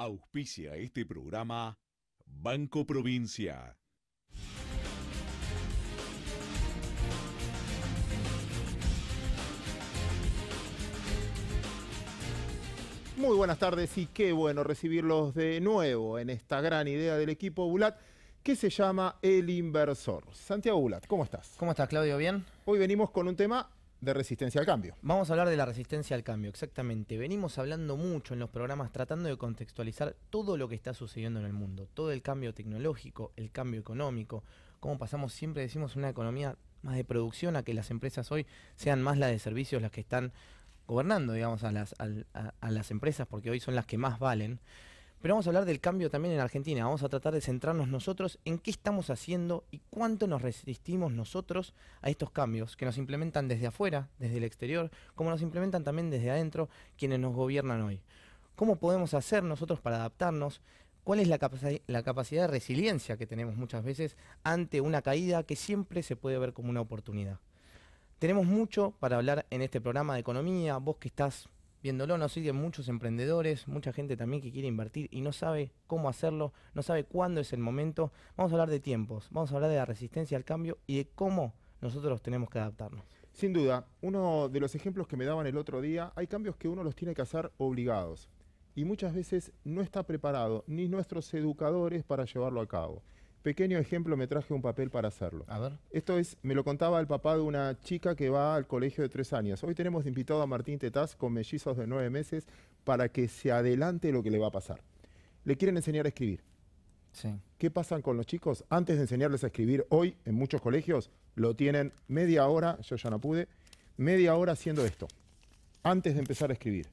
Auspicia este programa Banco Provincia. Muy buenas tardes y qué bueno recibirlos de nuevo en esta gran idea del equipo Bulat que se llama El Inversor. Santiago Bulat, ¿cómo estás? ¿Cómo estás, Claudio? ¿Bien? Hoy venimos con un tema de resistencia al cambio. Vamos a hablar de la resistencia al cambio, exactamente. Venimos hablando mucho en los programas tratando de contextualizar todo lo que está sucediendo en el mundo, todo el cambio tecnológico, el cambio económico, cómo pasamos, siempre decimos, una economía más de producción a que las empresas hoy sean más las de servicios las que están gobernando, digamos, a las, a, a las empresas, porque hoy son las que más valen. Pero vamos a hablar del cambio también en Argentina. Vamos a tratar de centrarnos nosotros en qué estamos haciendo y cuánto nos resistimos nosotros a estos cambios que nos implementan desde afuera, desde el exterior, como nos implementan también desde adentro quienes nos gobiernan hoy. ¿Cómo podemos hacer nosotros para adaptarnos? ¿Cuál es la, la capacidad de resiliencia que tenemos muchas veces ante una caída que siempre se puede ver como una oportunidad? Tenemos mucho para hablar en este programa de economía. Vos que estás viéndolo, nos siguen muchos emprendedores, mucha gente también que quiere invertir y no sabe cómo hacerlo, no sabe cuándo es el momento. Vamos a hablar de tiempos, vamos a hablar de la resistencia al cambio y de cómo nosotros tenemos que adaptarnos. Sin duda, uno de los ejemplos que me daban el otro día, hay cambios que uno los tiene que hacer obligados y muchas veces no está preparado ni nuestros educadores para llevarlo a cabo pequeño ejemplo me traje un papel para hacerlo. Esto es, me lo contaba el papá de una chica que va al colegio de tres años. Hoy tenemos invitado a Martín Tetaz con mellizos de nueve meses para que se adelante lo que le va a pasar. Le quieren enseñar a escribir. Sí. ¿Qué pasan con los chicos? Antes de enseñarles a escribir hoy, en muchos colegios, lo tienen media hora, yo ya no pude, media hora haciendo esto, antes de empezar a escribir.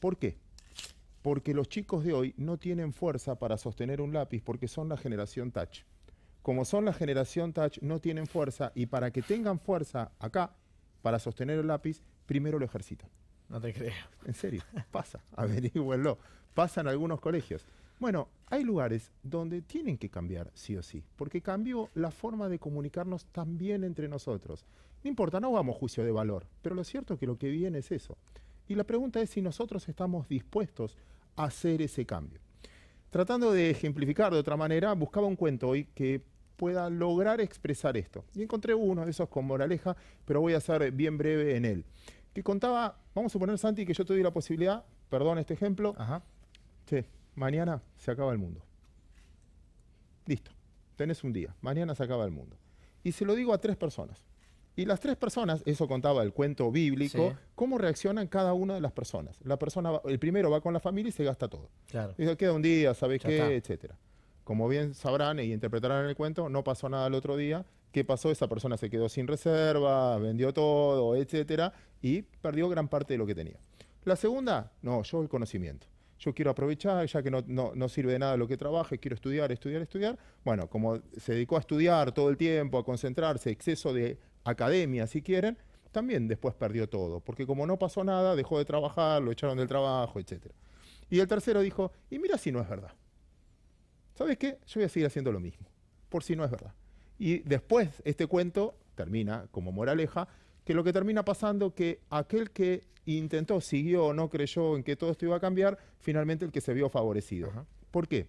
¿Por qué? Porque los chicos de hoy no tienen fuerza para sostener un lápiz porque son la generación touch como son la generación touch, no tienen fuerza y para que tengan fuerza acá, para sostener el lápiz, primero lo ejercitan. No te creo. En serio, pasa, averígüenlo. Pasa en algunos colegios. Bueno, hay lugares donde tienen que cambiar sí o sí, porque cambió la forma de comunicarnos también entre nosotros. No importa, no hagamos juicio de valor, pero lo cierto es que lo que viene es eso. Y la pregunta es si nosotros estamos dispuestos a hacer ese cambio. Tratando de ejemplificar de otra manera, buscaba un cuento hoy que pueda lograr expresar esto. Y encontré uno de esos con moraleja, pero voy a ser bien breve en él. Que contaba, vamos a suponer, Santi, que yo te doy la posibilidad, perdón este ejemplo, mañana se acaba el mundo. Listo, tenés un día, mañana se acaba el mundo. Y se lo digo a tres personas. Y las tres personas, eso contaba el cuento bíblico, cómo reaccionan cada una de las personas. La persona, el primero va con la familia y se gasta todo. Claro. Y queda un día, ¿sabes qué? etcétera. Como bien sabrán y interpretarán el cuento, no pasó nada el otro día. ¿Qué pasó? Esa persona se quedó sin reserva, vendió todo, etcétera, y perdió gran parte de lo que tenía. La segunda, no, yo el conocimiento. Yo quiero aprovechar, ya que no, sirve de nada lo que trabaje, quiero estudiar, estudiar, estudiar. Bueno, como se dedicó a estudiar todo el tiempo, a concentrarse, exceso de academia, si quieren, también después perdió todo, porque como no pasó nada, dejó de trabajar, lo echaron del trabajo, etcétera. Y el tercero dijo, y mira si no es verdad. ¿sabes qué? Yo voy a seguir haciendo lo mismo, por si no es verdad. Y después este cuento termina como moraleja, que lo que termina pasando que aquel que intentó, siguió o no creyó en que todo esto iba a cambiar, finalmente el que se vio favorecido. ¿Por qué?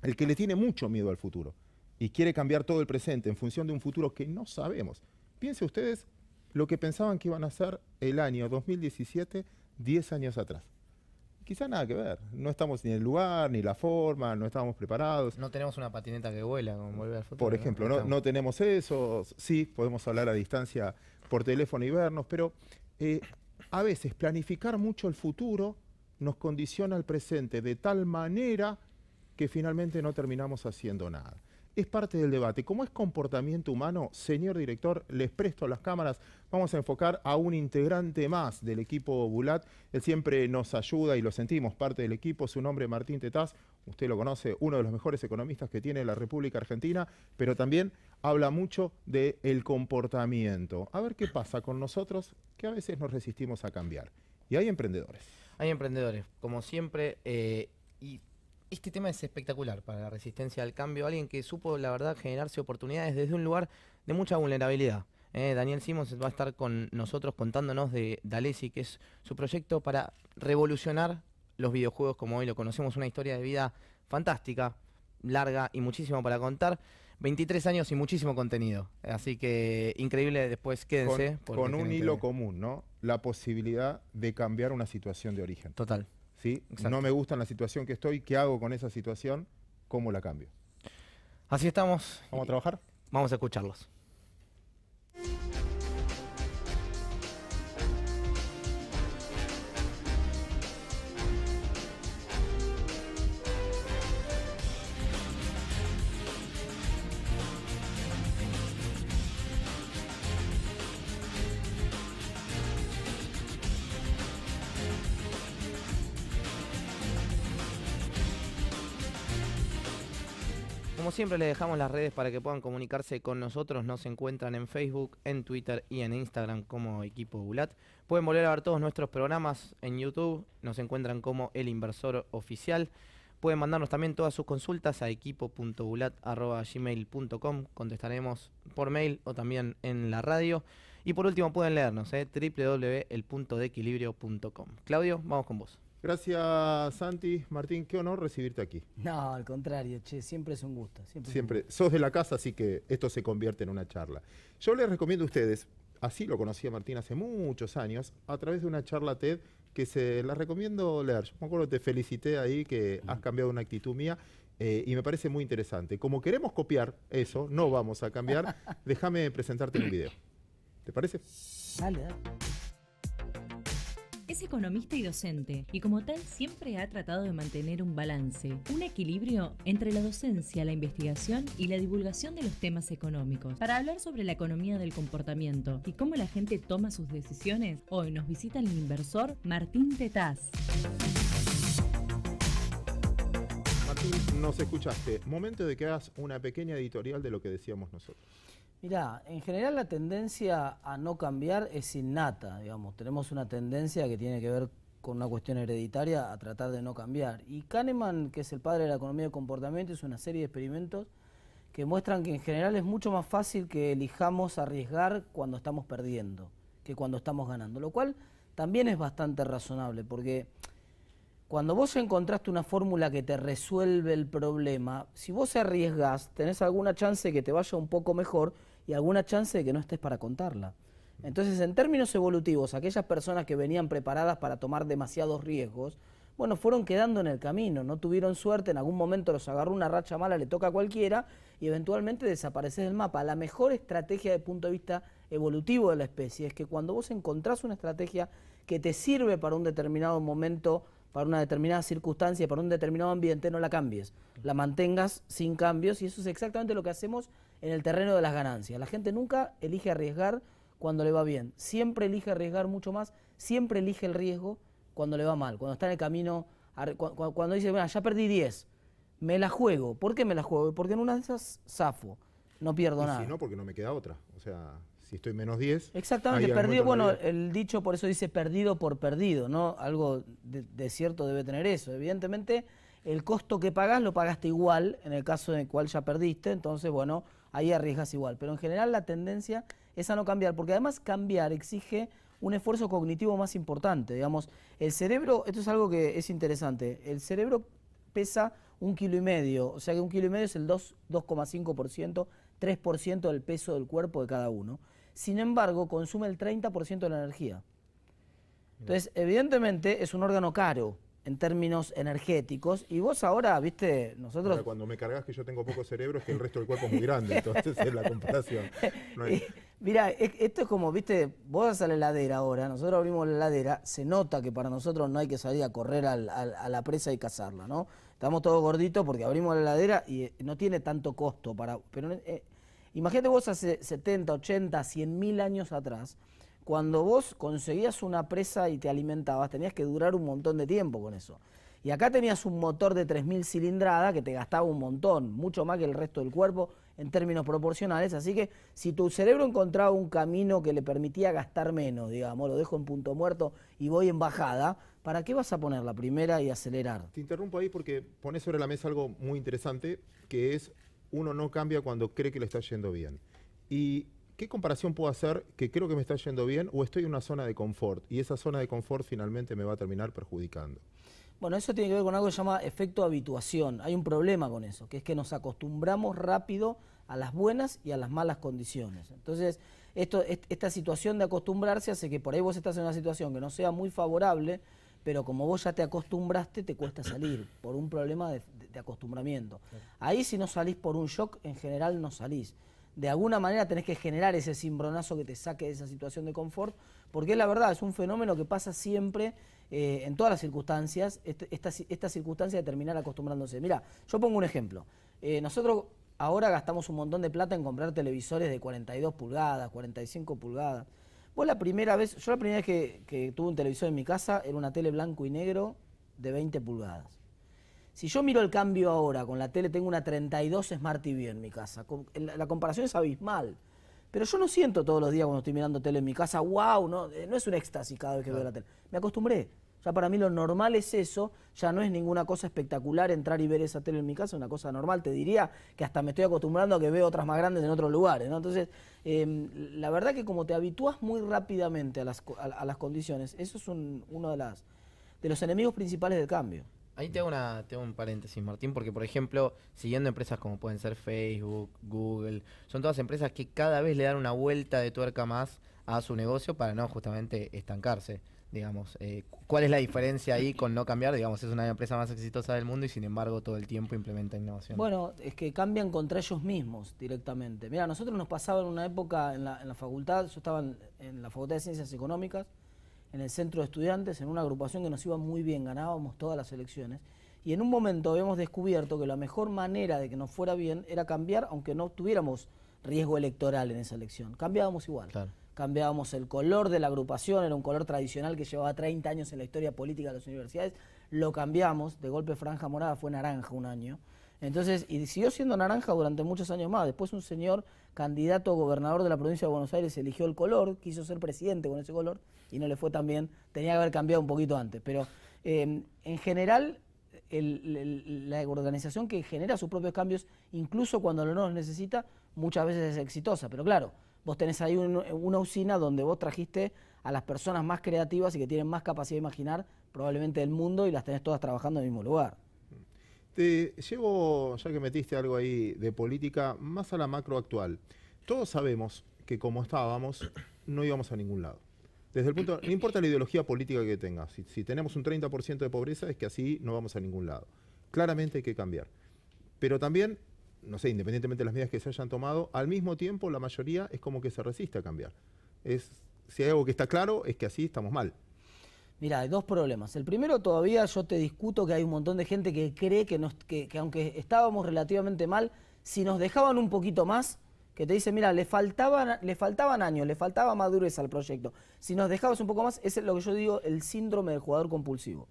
El que le tiene mucho miedo al futuro y quiere cambiar todo el presente en función de un futuro que no sabemos. Piensen ustedes lo que pensaban que iban a hacer el año 2017, 10 años atrás quizá nada que ver. No estamos ni en el lugar, ni la forma, no estábamos preparados. No tenemos una patineta que vuela, como volver al futuro. Por ejemplo, no, tenemos eso. Sí, podemos hablar a distancia por teléfono y vernos, pero eh, a veces planificar mucho el futuro nos condiciona al presente de tal manera que finalmente no terminamos haciendo nada es parte del debate. ¿Cómo es comportamiento humano, señor director, les presto las cámaras. Vamos a enfocar a un integrante más del equipo Bulat. Él siempre nos ayuda y lo sentimos parte del equipo. Su nombre es Martín Tetaz. Usted lo conoce, uno de los mejores economistas que tiene la República Argentina, pero también habla mucho del el comportamiento. A ver qué pasa con nosotros, que a veces nos resistimos a cambiar. Y hay emprendedores. Hay emprendedores, como siempre, eh, este tema es espectacular para la resistencia al cambio. Alguien que supo, la verdad, generarse oportunidades desde un lugar de mucha vulnerabilidad. ¿eh? Daniel Simons va a estar con nosotros contándonos de Dalesi, que es su proyecto para revolucionar los videojuegos como hoy lo conocemos. Una historia de vida fantástica, larga y muchísimo para contar. 23 años y muchísimo contenido. Así que increíble, después quédense. con un hilo común, ¿no? La posibilidad de cambiar una situación de origen. Total. No me gusta la situación que estoy, ¿qué hago con esa situación? ¿Cómo la cambio? Así estamos. ¿Vamos a trabajar? Vamos a escucharlos. siempre les dejamos las redes para que puedan comunicarse con nosotros. Nos encuentran en Facebook, en Twitter y en Instagram como Equipo Bulat. Pueden volver a ver todos nuestros programas en YouTube. Nos encuentran como El Inversor Oficial. Pueden mandarnos también todas sus consultas a equipo.bulat.gmail.com. Contestaremos por mail o también en la radio. Y por último pueden leernos, eh, Claudio, vamos con vos. Gracias, Santi. Martín, qué honor recibirte aquí. No, al contrario, che, siempre es un gusto. Siempre. Sos de la casa, así que esto se convierte en una charla. Yo les recomiendo a ustedes, así lo conocía Martín hace muchos años, a través de una charla TED que se la recomiendo leer. me acuerdo que te felicité ahí que has cambiado una actitud mía. Eh, y me parece muy interesante. Como queremos copiar eso, no vamos a cambiar, déjame presentarte un video. ¿Te parece? Dale. Es economista y docente, y como tal siempre ha tratado de mantener un balance, un equilibrio entre la docencia, la investigación y la divulgación de los temas económicos. Para hablar sobre la economía del comportamiento y cómo la gente toma sus decisiones, hoy nos visita el inversor Martín Tetaz. Martín, nos escuchaste. Momento de que hagas una pequeña editorial de lo que decíamos nosotros. Mirá, en general la tendencia a no cambiar es innata, digamos. Tenemos una tendencia que tiene que ver con una cuestión hereditaria a tratar de no cambiar. Y Kahneman, que es el padre de la economía de comportamiento, es una serie de experimentos que muestran que en general es mucho más fácil que elijamos arriesgar cuando estamos perdiendo que cuando estamos ganando, lo cual también es bastante razonable, porque cuando vos encontraste una fórmula que te resuelve el problema, si vos arriesgas tenés alguna chance que te vaya un poco mejor, y alguna chance de que no estés para contarla. Entonces, en términos evolutivos, aquellas personas que venían preparadas para tomar demasiados riesgos, bueno, fueron quedando en el camino, no tuvieron suerte, en algún momento los agarró una racha mala, le toca a cualquiera y eventualmente desapareces del mapa. La mejor estrategia de punto de vista evolutivo de la especie es que cuando vos encontrás una estrategia que te sirve para un determinado momento, para una determinada circunstancia, para un determinado ambiente, no la cambies, la mantengas sin cambios y eso es exactamente lo que hacemos en el terreno de las ganancias. La gente nunca elige arriesgar cuando le va bien, siempre elige arriesgar mucho más, siempre elige el riesgo cuando le va mal, cuando está en el camino, cuando dice, bueno, ya perdí 10, me la juego. ¿Por qué me la juego? Porque en una de esas zafo, no pierdo nada. Si no, porque no me queda otra. O sea, si estoy menos 10. Exactamente, perdido. Bueno, el dicho por eso dice perdido por perdido, ¿no? Algo de, cierto debe tener eso. Evidentemente, el costo que pagas lo pagaste igual en el caso en el cual ya perdiste. Entonces, bueno, ahí arriesgas igual. Pero en general la tendencia es a no cambiar, porque además cambiar exige un esfuerzo cognitivo más importante. Digamos, el cerebro, esto es algo que es interesante, el cerebro pesa un kilo y medio, o sea que un kilo y medio es el 2,5%, 3% del peso del cuerpo de cada uno. Sin embargo, consume el 30% de la energía. Entonces, evidentemente es un órgano caro en términos energéticos. Y vos ahora, viste, nosotros... cuando me cargas que yo tengo poco cerebro es que el resto del cuerpo es muy grande, entonces es la comparación. Mira, e, esto es como, viste, vos vas a la heladera ahora, nosotros abrimos la heladera, se nota que para nosotros no hay que salir a correr a la presa y cazarla, ¿no? Estamos todos gorditos porque abrimos la heladera y eh, no tiene tanto costo para... Pero eh, imagínate vos hace 70, 80, 100 mil años atrás, cuando vos conseguías una presa y te alimentabas, tenías que durar un montón de tiempo con eso. Y acá tenías un motor de 3.000 cilindrada que te gastaba un montón, mucho más que el resto del cuerpo en términos proporcionales. Así que si tu cerebro encontraba un camino que le permitía gastar menos, digamos, lo dejo en punto muerto y voy en bajada, ¿para qué vas a poner la primera y acelerar? Te interrumpo ahí porque pones sobre la mesa algo muy interesante, que es uno no cambia cuando cree que le está yendo bien. Y ¿qué comparación puedo hacer que creo que me está yendo bien o estoy en una zona de confort y esa zona de confort finalmente me va a terminar perjudicando? Bueno, eso tiene que ver con algo que se llama efecto habituación. Hay un problema con eso, que es que nos acostumbramos rápido a las buenas y a las malas condiciones. Entonces, esta situación de acostumbrarse hace que por ahí vos estás en una situación que no sea muy favorable, pero como vos ya te acostumbraste, te cuesta salir por un problema de, de acostumbramiento. Ahí si no salís por un shock, en general no salís de alguna manera tenés que generar ese cimbronazo que te saque de esa situación de confort, porque la verdad, es un fenómeno que pasa siempre, eh, en todas las circunstancias, este, esta, circunstancia de terminar acostumbrándose. Mira, yo pongo un ejemplo. Eh, nosotros ahora gastamos un montón de plata en comprar televisores de 42 pulgadas, 45 pulgadas. Vos la primera vez, yo la primera vez que, que tuve un televisor en mi casa era una tele blanco y negro de 20 pulgadas. Si yo miro el cambio ahora, con la tele tengo una 32 Smart TV en mi casa, la comparación es abismal. Pero yo no siento todos los días cuando estoy mirando tele en mi casa, wow, no, eh, no es un éxtasis cada vez que veo la tele. Me acostumbré. Ya para mí lo normal es eso, ya no es ninguna cosa espectacular entrar y ver esa tele en mi casa, es una cosa normal. Te diría que hasta me estoy acostumbrando a que veo otras más grandes en otros lugares. Entonces, em, la verdad que como te habitúas muy rápidamente a las, las condiciones, eso es uno de, de los enemigos principales del cambio. Ahí tengo una, tengo un paréntesis, Martín, porque por ejemplo, siguiendo empresas como pueden ser Facebook, Google, son todas empresas que cada vez le dan una vuelta de tuerca más a su negocio para no justamente estancarse, digamos. Eh, ¿Cuál es la diferencia ahí con no cambiar? Digamos, es una empresa más exitosa del mundo y sin embargo todo el tiempo implementa innovación. Bueno, es que cambian contra ellos mismos directamente. Mira, nosotros nos pasaba en una época en la, en la facultad, yo estaba en la Facultad de Ciencias Económicas, en el centro de estudiantes, en una agrupación que nos iba muy bien, ganábamos todas las elecciones. Y en un momento habíamos descubierto que la mejor manera de que nos fuera bien era cambiar, aunque no tuviéramos riesgo electoral en esa elección. Cambiábamos igual. Cambiábamos el color de la agrupación, era un color tradicional que llevaba 30 años en la historia política de las universidades. Lo cambiamos, de golpe Franja Morada fue naranja un año. Entonces, y siguió siendo naranja durante muchos años más. Después un señor candidato a gobernador de la provincia de Buenos Aires eligió el color, quiso ser presidente con ese color y no le fue tan bien. Tenía que haber cambiado un poquito antes. Pero em, en general, la organización que genera sus propios cambios, incluso cuando no los necesita, muchas veces es exitosa. Pero claro, vos tenés ahí una usina donde vos trajiste a las personas más creativas y que tienen más capacidad de imaginar probablemente del mundo y las tenés todas trabajando en el mismo lugar. Te llevo, ya que metiste algo ahí de política, más a la macro actual. Todos sabemos que como estábamos, no íbamos a ningún lado. Desde el punto, no importa la ideología política que tengas, si, tenemos un 30% de pobreza es que así no vamos a ningún lado. Claramente hay que cambiar. Pero también, no sé, independientemente de las medidas que se hayan tomado, al mismo tiempo la mayoría es como que se resiste a cambiar. Es, si hay algo que está claro es que así estamos mal. Mira, hay dos problemas. El primero, todavía yo te discuto que hay un montón de gente que cree que, aunque estábamos relativamente mal, si nos dejaban un poquito más, que te dice, mira, le faltaban, le faltaban años, le faltaba madurez al proyecto. Si nos dejabas un poco más, es lo que yo digo, el síndrome del jugador compulsivo.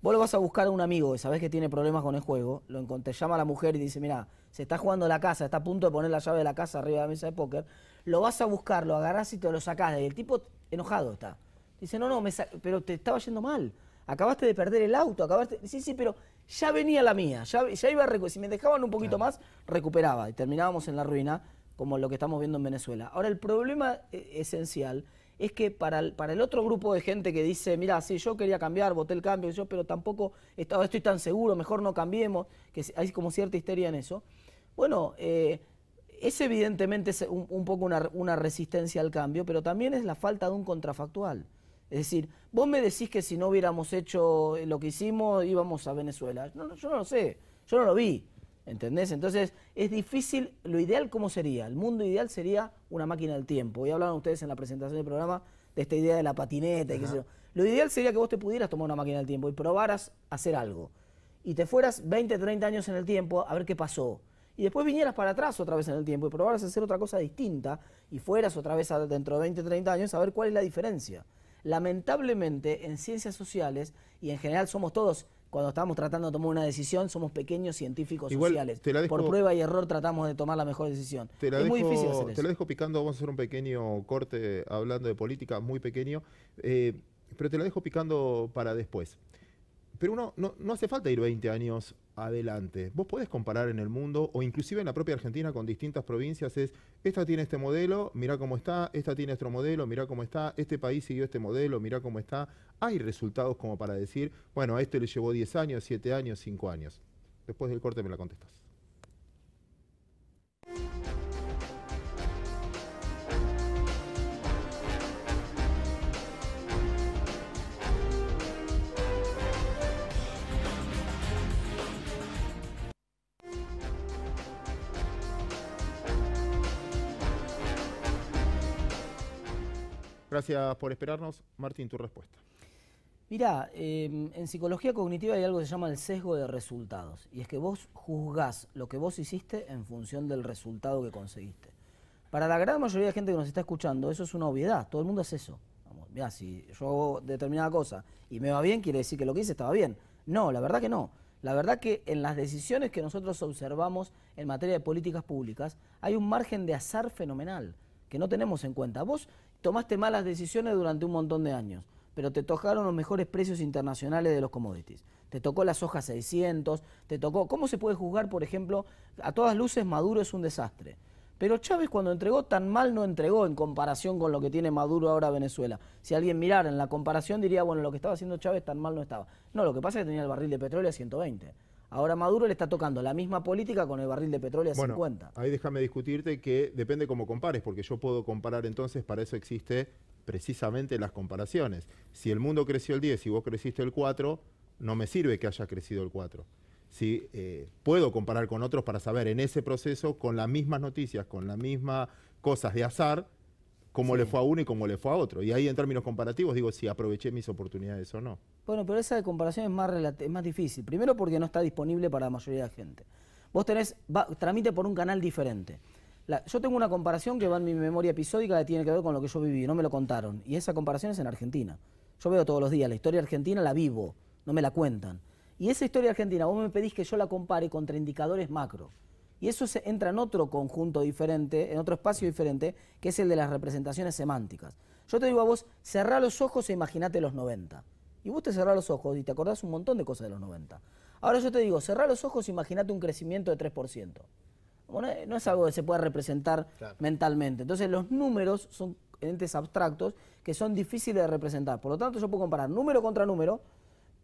Vos lo vas a buscar a un amigo que sabés que tiene problemas con el juego, lo te llama a la mujer y dice, mira, se está jugando la casa, está a punto de poner la llave de la casa arriba de la mesa de póker, lo vas a buscar, lo agarras y te lo sacás, y el tipo enojado está. Dice, no, no, pero te estaba yendo mal. Acabaste de perder el auto, acabaste. Sí, sí, pero ya venía la mía. Ya, iba a Si me dejaban un poquito más, recuperaba. Y terminábamos en la ruina, como lo que estamos viendo en Venezuela. Ahora, el problema eh, esencial es que para el, para el otro grupo de gente que dice, mira, sí, yo quería cambiar, voté el cambio, yo, pero tampoco estaba, estoy tan seguro, mejor no cambiemos, que hay como cierta histeria en eso. Bueno, eh, es evidentemente un, poco una, una, resistencia al cambio, pero también es la falta de un contrafactual. Es decir, vos me decís que si no hubiéramos hecho lo que hicimos íbamos a Venezuela. No, yo no lo sé, yo no lo vi. ¿Entendés? Entonces es difícil, lo ideal cómo sería, el mundo ideal sería una máquina del tiempo. Y hablaron ustedes en la presentación del programa de esta idea de la patineta y qué Lo ideal sería que vos te pudieras tomar una máquina del tiempo y probaras hacer algo. Y te fueras 20, 30 años en el tiempo a ver qué pasó. Y después vinieras para atrás otra vez en el tiempo y probaras hacer otra cosa distinta y fueras otra vez dentro de 20, 30 años a ver cuál es la diferencia lamentablemente en ciencias sociales, y en general somos todos, cuando estamos tratando de tomar una decisión, somos pequeños científicos sociales. Por prueba y error tratamos de tomar la mejor decisión. es muy difícil hacer eso. Te la dejo picando, vamos a hacer un pequeño corte hablando de política, muy pequeño, eh, pero te la dejo picando para después pero uno no, hace falta ir 20 años adelante. Vos podés comparar en el mundo o inclusive en la propia Argentina con distintas provincias, es, esta tiene este modelo, mira cómo está, esta tiene otro modelo, mira cómo está, este país siguió este modelo, mira cómo está. Hay resultados como para decir, bueno, a esto le llevó 10 años, 7 años, 5 años. Después del corte me la contestas. Gracias por esperarnos. Martín, tu respuesta. Mirá, em, en psicología cognitiva hay algo que se llama el sesgo de resultados, y es que vos juzgás lo que vos hiciste en función del resultado que conseguiste. Para la gran mayoría de gente que nos está escuchando, eso es una obviedad, todo el mundo hace eso. Mira, si yo hago determinada cosa y me va bien, quiere decir que lo que hice estaba bien. No, la verdad que no. La verdad que en las decisiones que nosotros observamos en materia de políticas públicas hay un margen de azar fenomenal que no tenemos en cuenta. Vos tomaste malas decisiones durante un montón de años, pero te tocaron los mejores precios internacionales de los commodities. Te tocó la soja 600, te tocó... ¿Cómo se puede juzgar, por ejemplo, a todas luces Maduro es un desastre? Pero Chávez cuando entregó tan mal no entregó en comparación con lo que tiene Maduro ahora Venezuela. Si alguien mirara en la comparación diría, bueno, lo que estaba haciendo Chávez tan mal no estaba. No, lo que pasa es que tenía el barril de petróleo a 120 Ahora Maduro le está tocando la misma política con el barril de petróleo a bueno, 50. Ahí déjame discutirte que depende cómo compares, porque yo puedo comparar entonces, para eso existe precisamente las comparaciones. Si el mundo creció el 10 y vos creciste el 4, no me sirve que haya crecido el 4. Si eh, puedo comparar con otros para saber en ese proceso, con las mismas noticias, con las mismas cosas de azar, cómo le fue a uno y cómo le fue a otro. Y ahí en términos comparativos digo si aproveché mis oportunidades o no. Bueno, pero esa comparación es más, más difícil. Primero porque no está disponible para la mayoría de la gente. Vos tenés, tramite por un canal diferente. yo tengo una comparación que va en mi memoria episódica que tiene que ver con lo que yo viví, no me lo contaron. Y esa comparación es en Argentina. Yo veo todos los días, la historia argentina la vivo, no me la cuentan. Y esa historia argentina, vos me pedís que yo la compare contra indicadores macro y eso se entra en otro conjunto diferente, en otro espacio diferente, que es el de las representaciones semánticas. Yo te digo a vos, cerrá los ojos e imagínate los 90. Y vos te cerrás los ojos y te acordás un montón de cosas de los 90. Ahora yo te digo, cerrá los ojos e imagínate un crecimiento de 3%. Bueno, eh, no es algo que se pueda representar mentalmente. Entonces los números son entes abstractos que son difíciles de representar. Por lo tanto, yo puedo comparar número contra número,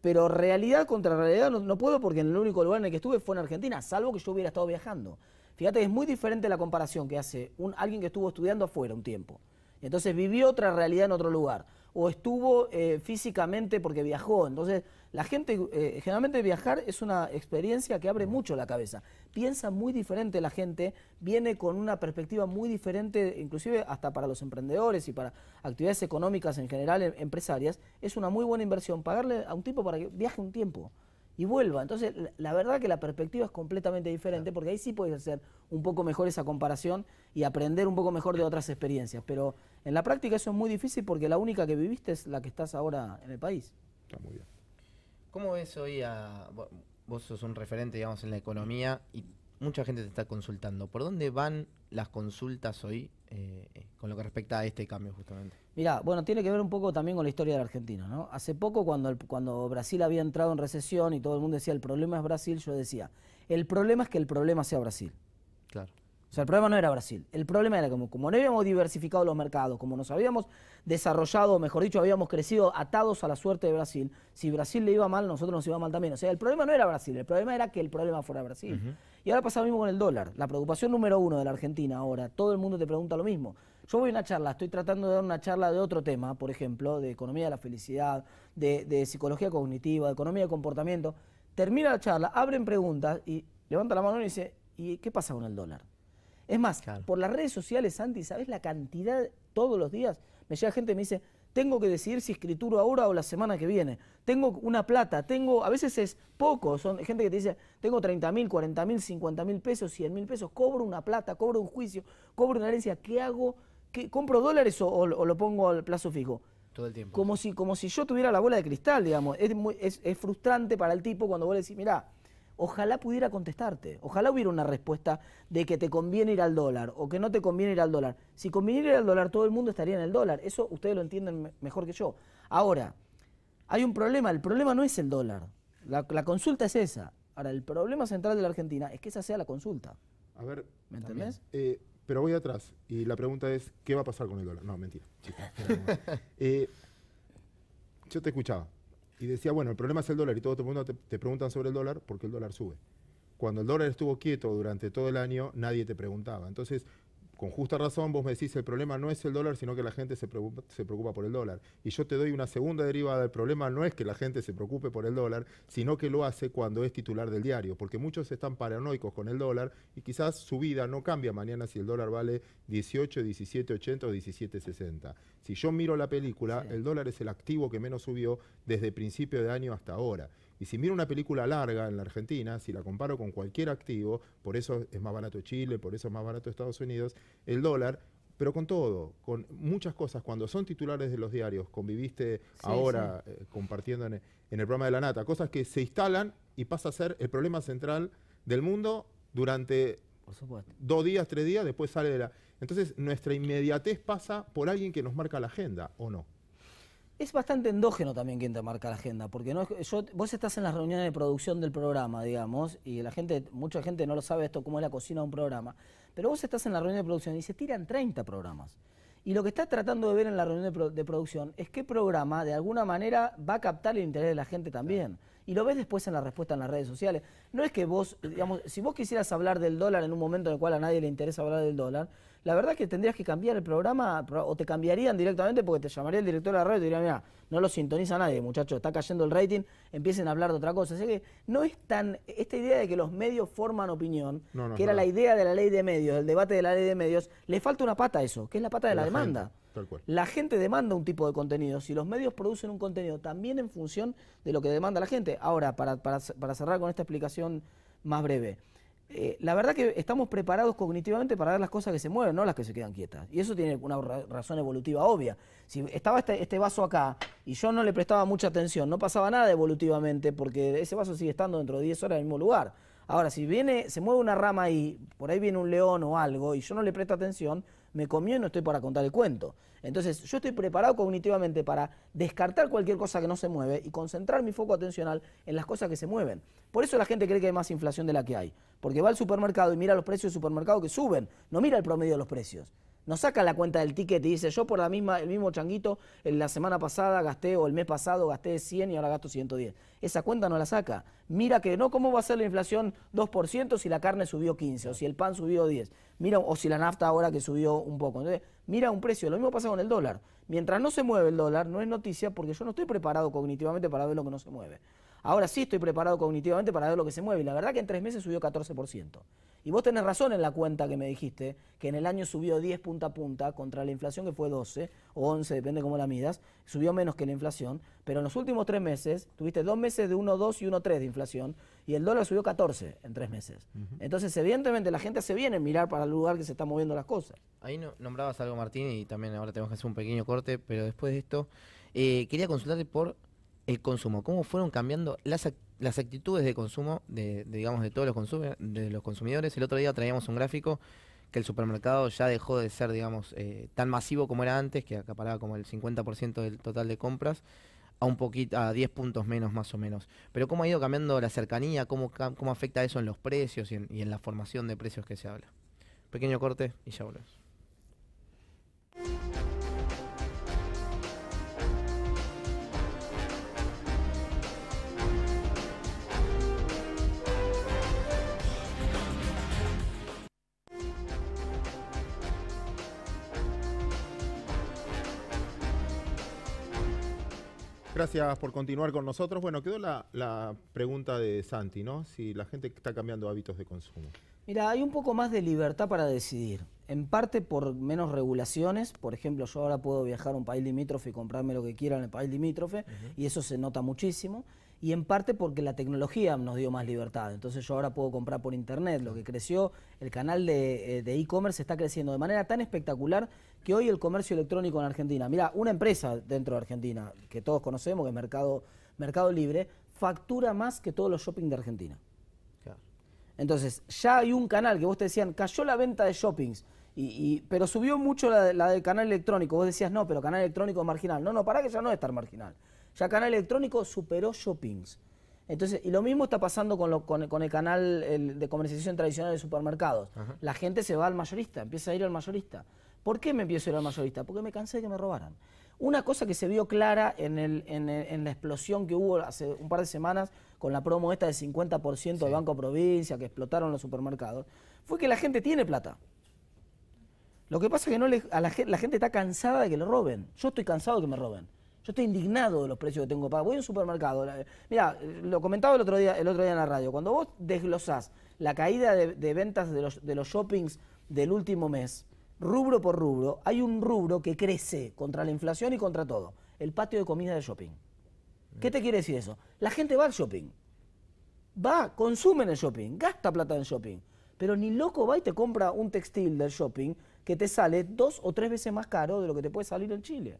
pero realidad contra realidad no, puedo porque en el único lugar en el que estuve fue en Argentina, salvo que yo hubiera estado viajando. Fíjate, es muy diferente la comparación que hace un, alguien que estuvo estudiando afuera un tiempo. Entonces vivió otra realidad en otro lugar. O estuvo eh, físicamente porque viajó. Entonces la gente, eh, generalmente viajar es una experiencia que abre mucho la cabeza. Piensa muy diferente la gente, viene con una perspectiva muy diferente, inclusive hasta para los emprendedores y para actividades económicas en general, em, empresarias. Es una muy buena inversión pagarle a un tipo para que viaje un tiempo y vuelva. Entonces, la, verdad que la perspectiva es completamente diferente, porque ahí sí puedes hacer un poco mejor esa comparación y aprender un poco mejor de otras experiencias. Pero en la práctica eso es muy difícil porque la única que viviste es la que estás ahora en el país. Está muy bien. ¿Cómo ves hoy a... Vos sos un referente, digamos, en la economía y mucha gente te está consultando. ¿Por dónde van las consultas hoy eh, eh, con lo que respecta a este cambio justamente? Mirá, bueno, tiene que ver un poco también con la historia de la Argentina. ¿no? Hace poco cuando, cuando Brasil había entrado en recesión y todo el mundo decía el problema es Brasil, yo decía, el problema es que el problema sea Brasil. Claro. O sea, el problema no era Brasil. El problema era como, como no habíamos diversificado los mercados, como nos habíamos desarrollado, mejor dicho, habíamos crecido atados a la suerte de Brasil. Si Brasil le iba mal, nosotros nos iba mal también. O sea, el problema no era Brasil, el problema era que el problema fuera Brasil. Y ahora pasa lo mismo con el dólar. La preocupación número uno de la Argentina ahora, todo el mundo te pregunta lo mismo. Yo voy a una charla, estoy tratando de dar una charla de otro tema, por ejemplo, de economía de la felicidad, de, de psicología cognitiva, de economía de comportamiento. Termina la charla, abren preguntas y levanta la mano y dice, ¿y qué pasa con el dólar? Es más, por las redes sociales, Santi, ¿sabes la cantidad todos los días? Me llega gente y me dice, tengo que decidir si escrituro ahora o la semana que viene. Tengo una plata, tengo, a veces es poco, son gente que te dice, tengo 30 mil, 40 mil, 50 mil pesos, 100 mil pesos, cobro una plata, cobro un juicio, cobro una herencia, ¿qué hago? ¿Compro dólares o, lo pongo al plazo fijo? Todo el tiempo. Como si, como si yo tuviera la bola de cristal, digamos. Es, frustrante para el tipo cuando vos le decís, mirá, ojalá pudiera contestarte, ojalá hubiera una respuesta de que te conviene ir al dólar o que no te conviene ir al dólar. Si conviene ir al dólar, todo el mundo estaría en el dólar, eso ustedes lo entienden mejor que yo. Ahora, hay un problema, el problema no es el dólar, la, consulta es esa. Ahora, el problema central de la Argentina es que esa sea la consulta. A ver, ¿me entendés? Eh, pero voy atrás y la pregunta es, ¿qué va a pasar con el dólar? No, mentira. Eh, yo te escuchaba y decía, bueno, el problema es el dólar y todo el mundo te, te, preguntan sobre el dólar porque el dólar sube. Cuando el dólar estuvo quieto durante todo el año, nadie te preguntaba. Entonces, con justa razón vos me decís el problema no es el dólar, sino que la gente se preocupa, se preocupa, por el dólar. Y yo te doy una segunda derivada, el problema no es que la gente se preocupe por el dólar, sino que lo hace cuando es titular del diario, porque muchos están paranoicos con el dólar y quizás su vida no cambia mañana si el dólar vale 18, 17, 80 o 17, 60. Si yo miro la película, el dólar es el activo que menos subió desde principio de año hasta ahora. Y si miro una película larga en la Argentina, si la comparo con cualquier activo, por eso es más barato Chile, por eso es más barato Estados Unidos, el dólar pero con todo, con muchas cosas, cuando son titulares de los diarios, conviviste ahora eh, compartiendo en, en, el programa de la Nata, cosas que se instalan y pasa a ser el problema central del mundo durante dos días, tres días, después sale de la... Entonces nuestra inmediatez pasa por alguien que nos marca la agenda, ¿o no? Es bastante endógeno también quien te marca la agenda, porque no vos estás en las reuniones de producción del programa, digamos, y la gente, mucha gente no lo sabe esto, cómo es la cocina de un programa, pero vos estás en la reunión de producción y se tiran 30 programas. Y lo que estás tratando de ver en la reunión de, producción es qué programa de alguna manera va a captar el interés de la gente también. Y lo ves después en la respuesta en las redes sociales. No es que vos, digamos, si vos quisieras hablar del dólar en un momento en el cual a nadie le interesa hablar del dólar, la verdad es que tendrías que cambiar el programa o te cambiarían directamente porque te llamaría el director de la radio y te diría, mira, no lo sintoniza nadie, muchacho está cayendo el rating, empiecen a hablar de otra cosa. Así que no es tan, esta idea de que los medios forman opinión, que era la idea de la ley de medios, el debate de la ley de medios, le falta una pata a eso, que es la pata de, la, demanda. La gente demanda un tipo de contenido. Si los medios producen un contenido también en función de lo que demanda la gente. Ahora, para, cerrar con esta explicación más breve. Eh, la verdad que estamos preparados cognitivamente para ver las cosas que se mueven, no las que se quedan quietas. Y eso tiene una razón evolutiva obvia. Si estaba este, este, vaso acá y yo no le prestaba mucha atención, no pasaba nada evolutivamente porque ese vaso sigue estando dentro de 10 horas en el mismo lugar. Ahora, si viene, se mueve una rama y por ahí viene un león o algo y yo no le presto atención, me comió y no estoy para contar el cuento. Entonces, yo estoy preparado cognitivamente para descartar cualquier cosa que no se mueve y concentrar mi foco atencional en las cosas que se mueven. Por eso la gente cree que hay más inflación de la que hay, porque va al supermercado y mira los precios del supermercado que suben, no mira el promedio de los precios. No saca la cuenta del ticket y dice, yo por la misma, el mismo changuito la semana pasada gasté o el mes pasado gasté 100 y ahora gasto 110. Esa cuenta no la saca. Mira que no, ¿cómo va a ser la inflación 2% si la carne subió 15 o si el pan subió 10? Mira, o si la nafta ahora que subió un poco. mira un precio. Lo mismo pasa con el dólar. Mientras no se mueve el dólar, no es noticia porque yo no estoy preparado cognitivamente para ver lo que no se mueve. Ahora sí estoy preparado cognitivamente para ver lo que se mueve. Y la verdad que en tres meses subió 14%. Y vos tenés razón en la cuenta que me dijiste, que en el año subió 10 punta a punta contra la inflación que fue 12 o 11, depende cómo la midas, subió menos que la inflación, pero en los últimos tres meses tuviste dos meses de 1,2 y 1,3 de inflación y el dólar subió 14 en tres meses. Entonces, evidentemente, la gente se viene a mirar para el lugar que se están moviendo las cosas. Ahí nombrabas algo, Martín, y también ahora tenemos que hacer un pequeño corte, pero después de esto, eh, quería consultarte por el consumo, cómo fueron cambiando las actividades las actitudes de consumo de, digamos de todos los de los consumidores. El otro día traíamos un gráfico que el supermercado ya dejó de ser, digamos, eh, tan masivo como era antes, que acaparaba como el 50% del total de compras, a un poquito, a 10 puntos menos más o menos. Pero cómo ha ido cambiando la cercanía, cómo, cómo afecta eso en los precios y en la formación de precios que se habla. Pequeño corte y ya volvemos. Gracias por continuar con nosotros. Bueno, quedó la, pregunta de Santi, ¿no? Si la gente está cambiando hábitos de consumo. Mira, hay un poco más de libertad para decidir. En parte por menos regulaciones. Por ejemplo, yo ahora puedo viajar a un país limítrofe y comprarme lo que quiera en el país limítrofe, y eso se nota muchísimo. Y en parte porque la tecnología nos dio más libertad. Entonces yo ahora puedo comprar por internet. Lo que creció, el canal eh, de e-commerce está creciendo de manera tan espectacular que hoy el comercio electrónico en Argentina, mira, una empresa dentro de Argentina, que todos conocemos, que es Mercado, Mercado Libre, factura más que todos los shoppings de Argentina. Entonces, ya hay un canal que vos te decían, cayó la venta de shoppings, y, pero subió mucho la, del canal electrónico. Vos decías, no, pero canal electrónico es marginal. No, no, para que ya no es estar marginal. Ya canal electrónico superó shoppings. Entonces, y lo mismo está pasando con, el canal de comercialización tradicional de supermercados. La gente se va al mayorista, empieza a ir al mayorista. ¿Por qué me empiezo a ir al mayorista? Porque me cansé de que me robaran. Una cosa que se vio clara en, la explosión que hubo hace un par de semanas con la promo esta del 50% de del Banco Provincia, que explotaron los supermercados, fue que la gente tiene plata. Lo que pasa es que la, gente está cansada de que le roben. Yo estoy cansado de que me roben. Yo estoy indignado de los precios que tengo para. Voy a un supermercado. Mira, lo comentaba el otro día, en la radio. Cuando vos desglosás la caída de, ventas de los shoppings del último mes, rubro por rubro, hay un rubro que crece contra la inflación y contra todo, el patio de comida de shopping. ¿Qué te quiere decir eso? La gente va al shopping, va, consume en el shopping, gasta plata en el shopping, pero ni loco va y te compra un textil del shopping que te sale dos o tres veces más caro de lo que te puede salir en Chile.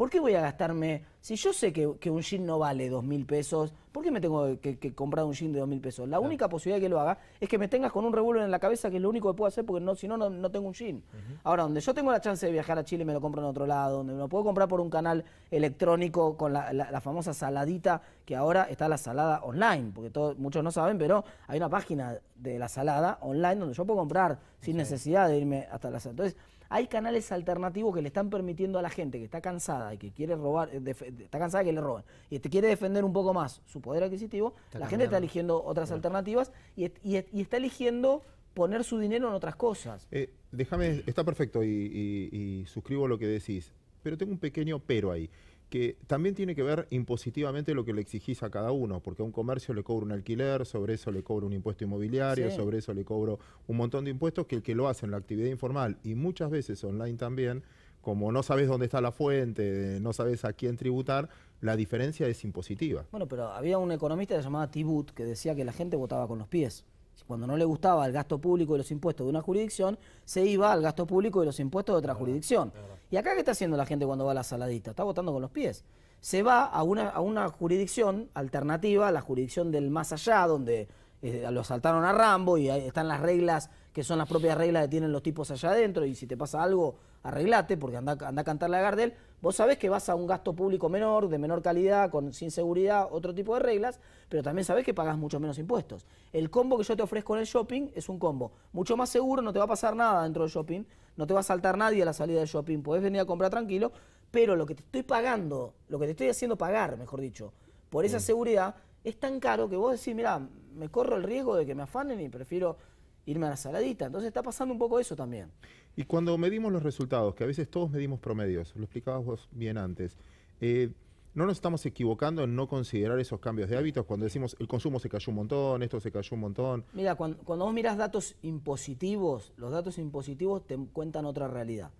¿Por qué voy a gastarme? Si yo sé que, un jean no vale dos mil pesos, ¿por qué me tengo que, comprar un jean de dos mil pesos? La única posibilidad que lo haga es que me tengas con un revólver en la cabeza, que es lo único que puedo hacer, porque no, si no, no tengo un jean. Ahora, donde yo tengo la chance de viajar a Chile, me lo compro en otro lado, donde me lo puedo comprar por un canal electrónico con la, famosa saladita, que ahora está la salada online, porque muchos no saben, pero hay una página de la salada online donde yo puedo comprar sin necesidad de irme hasta la salada. Entonces, hay canales alternativos que le están permitiendo a la gente que está cansada y que quiere robar, eh, eh, está cansada que le roben y te quiere defender un poco más su poder adquisitivo, la gente está eligiendo otras alternativas y, está eligiendo poner su dinero en otras cosas. Eh, déjame, está perfecto y, y suscribo lo que decís, pero tengo un pequeño pero ahí que también tiene que ver impositivamente lo que le exigís a cada uno, porque a un comercio le cobro un alquiler, sobre eso le cobro un impuesto inmobiliario, sobre eso le cobro un montón de impuestos que el que lo hace en la actividad informal y muchas veces online también, como no sabes dónde está la fuente, no sabes a quién tributar, la diferencia es impositiva. Bueno, pero había un economista que se Tibut que decía que la gente votaba con los pies cuando no le gustaba el gasto público y los impuestos de una jurisdicción, se iba al gasto público y los impuestos de otra jurisdicción. ¿Y acá qué está haciendo la gente cuando va a la saladita? Está votando con los pies. Se va a una, jurisdicción alternativa, a la jurisdicción del más allá, donde eh, lo saltaron a Rambo y están las reglas que son las propias reglas que tienen los tipos allá adentro y si te pasa algo, arreglate porque anda, anda a cantar la Gardel. Vos sabés que vas a un gasto público menor, de menor calidad, con, sin seguridad, otro tipo de reglas, pero también sabés que pagás mucho menos impuestos. El combo que yo te ofrezco en el shopping es un combo mucho más seguro, no te va a pasar nada dentro del shopping, no te va a saltar nadie a la salida del shopping, podés venir a comprar tranquilo, pero lo que te estoy pagando, lo que te estoy haciendo pagar, mejor dicho, por esa mm. seguridad, es tan caro que vos decís, mira, me corro el riesgo de que me afanen y prefiero irme a la saladita. Entonces está pasando un poco eso también. Y cuando medimos los resultados, que a veces todos medimos promedios, lo explicabas vos bien antes, eh, no nos estamos equivocando en no considerar esos cambios de hábitos cuando decimos el consumo se cayó un montón, esto se cayó un montón. Mira, cuando, vos miras datos impositivos, los datos impositivos te cuentan otra realidad.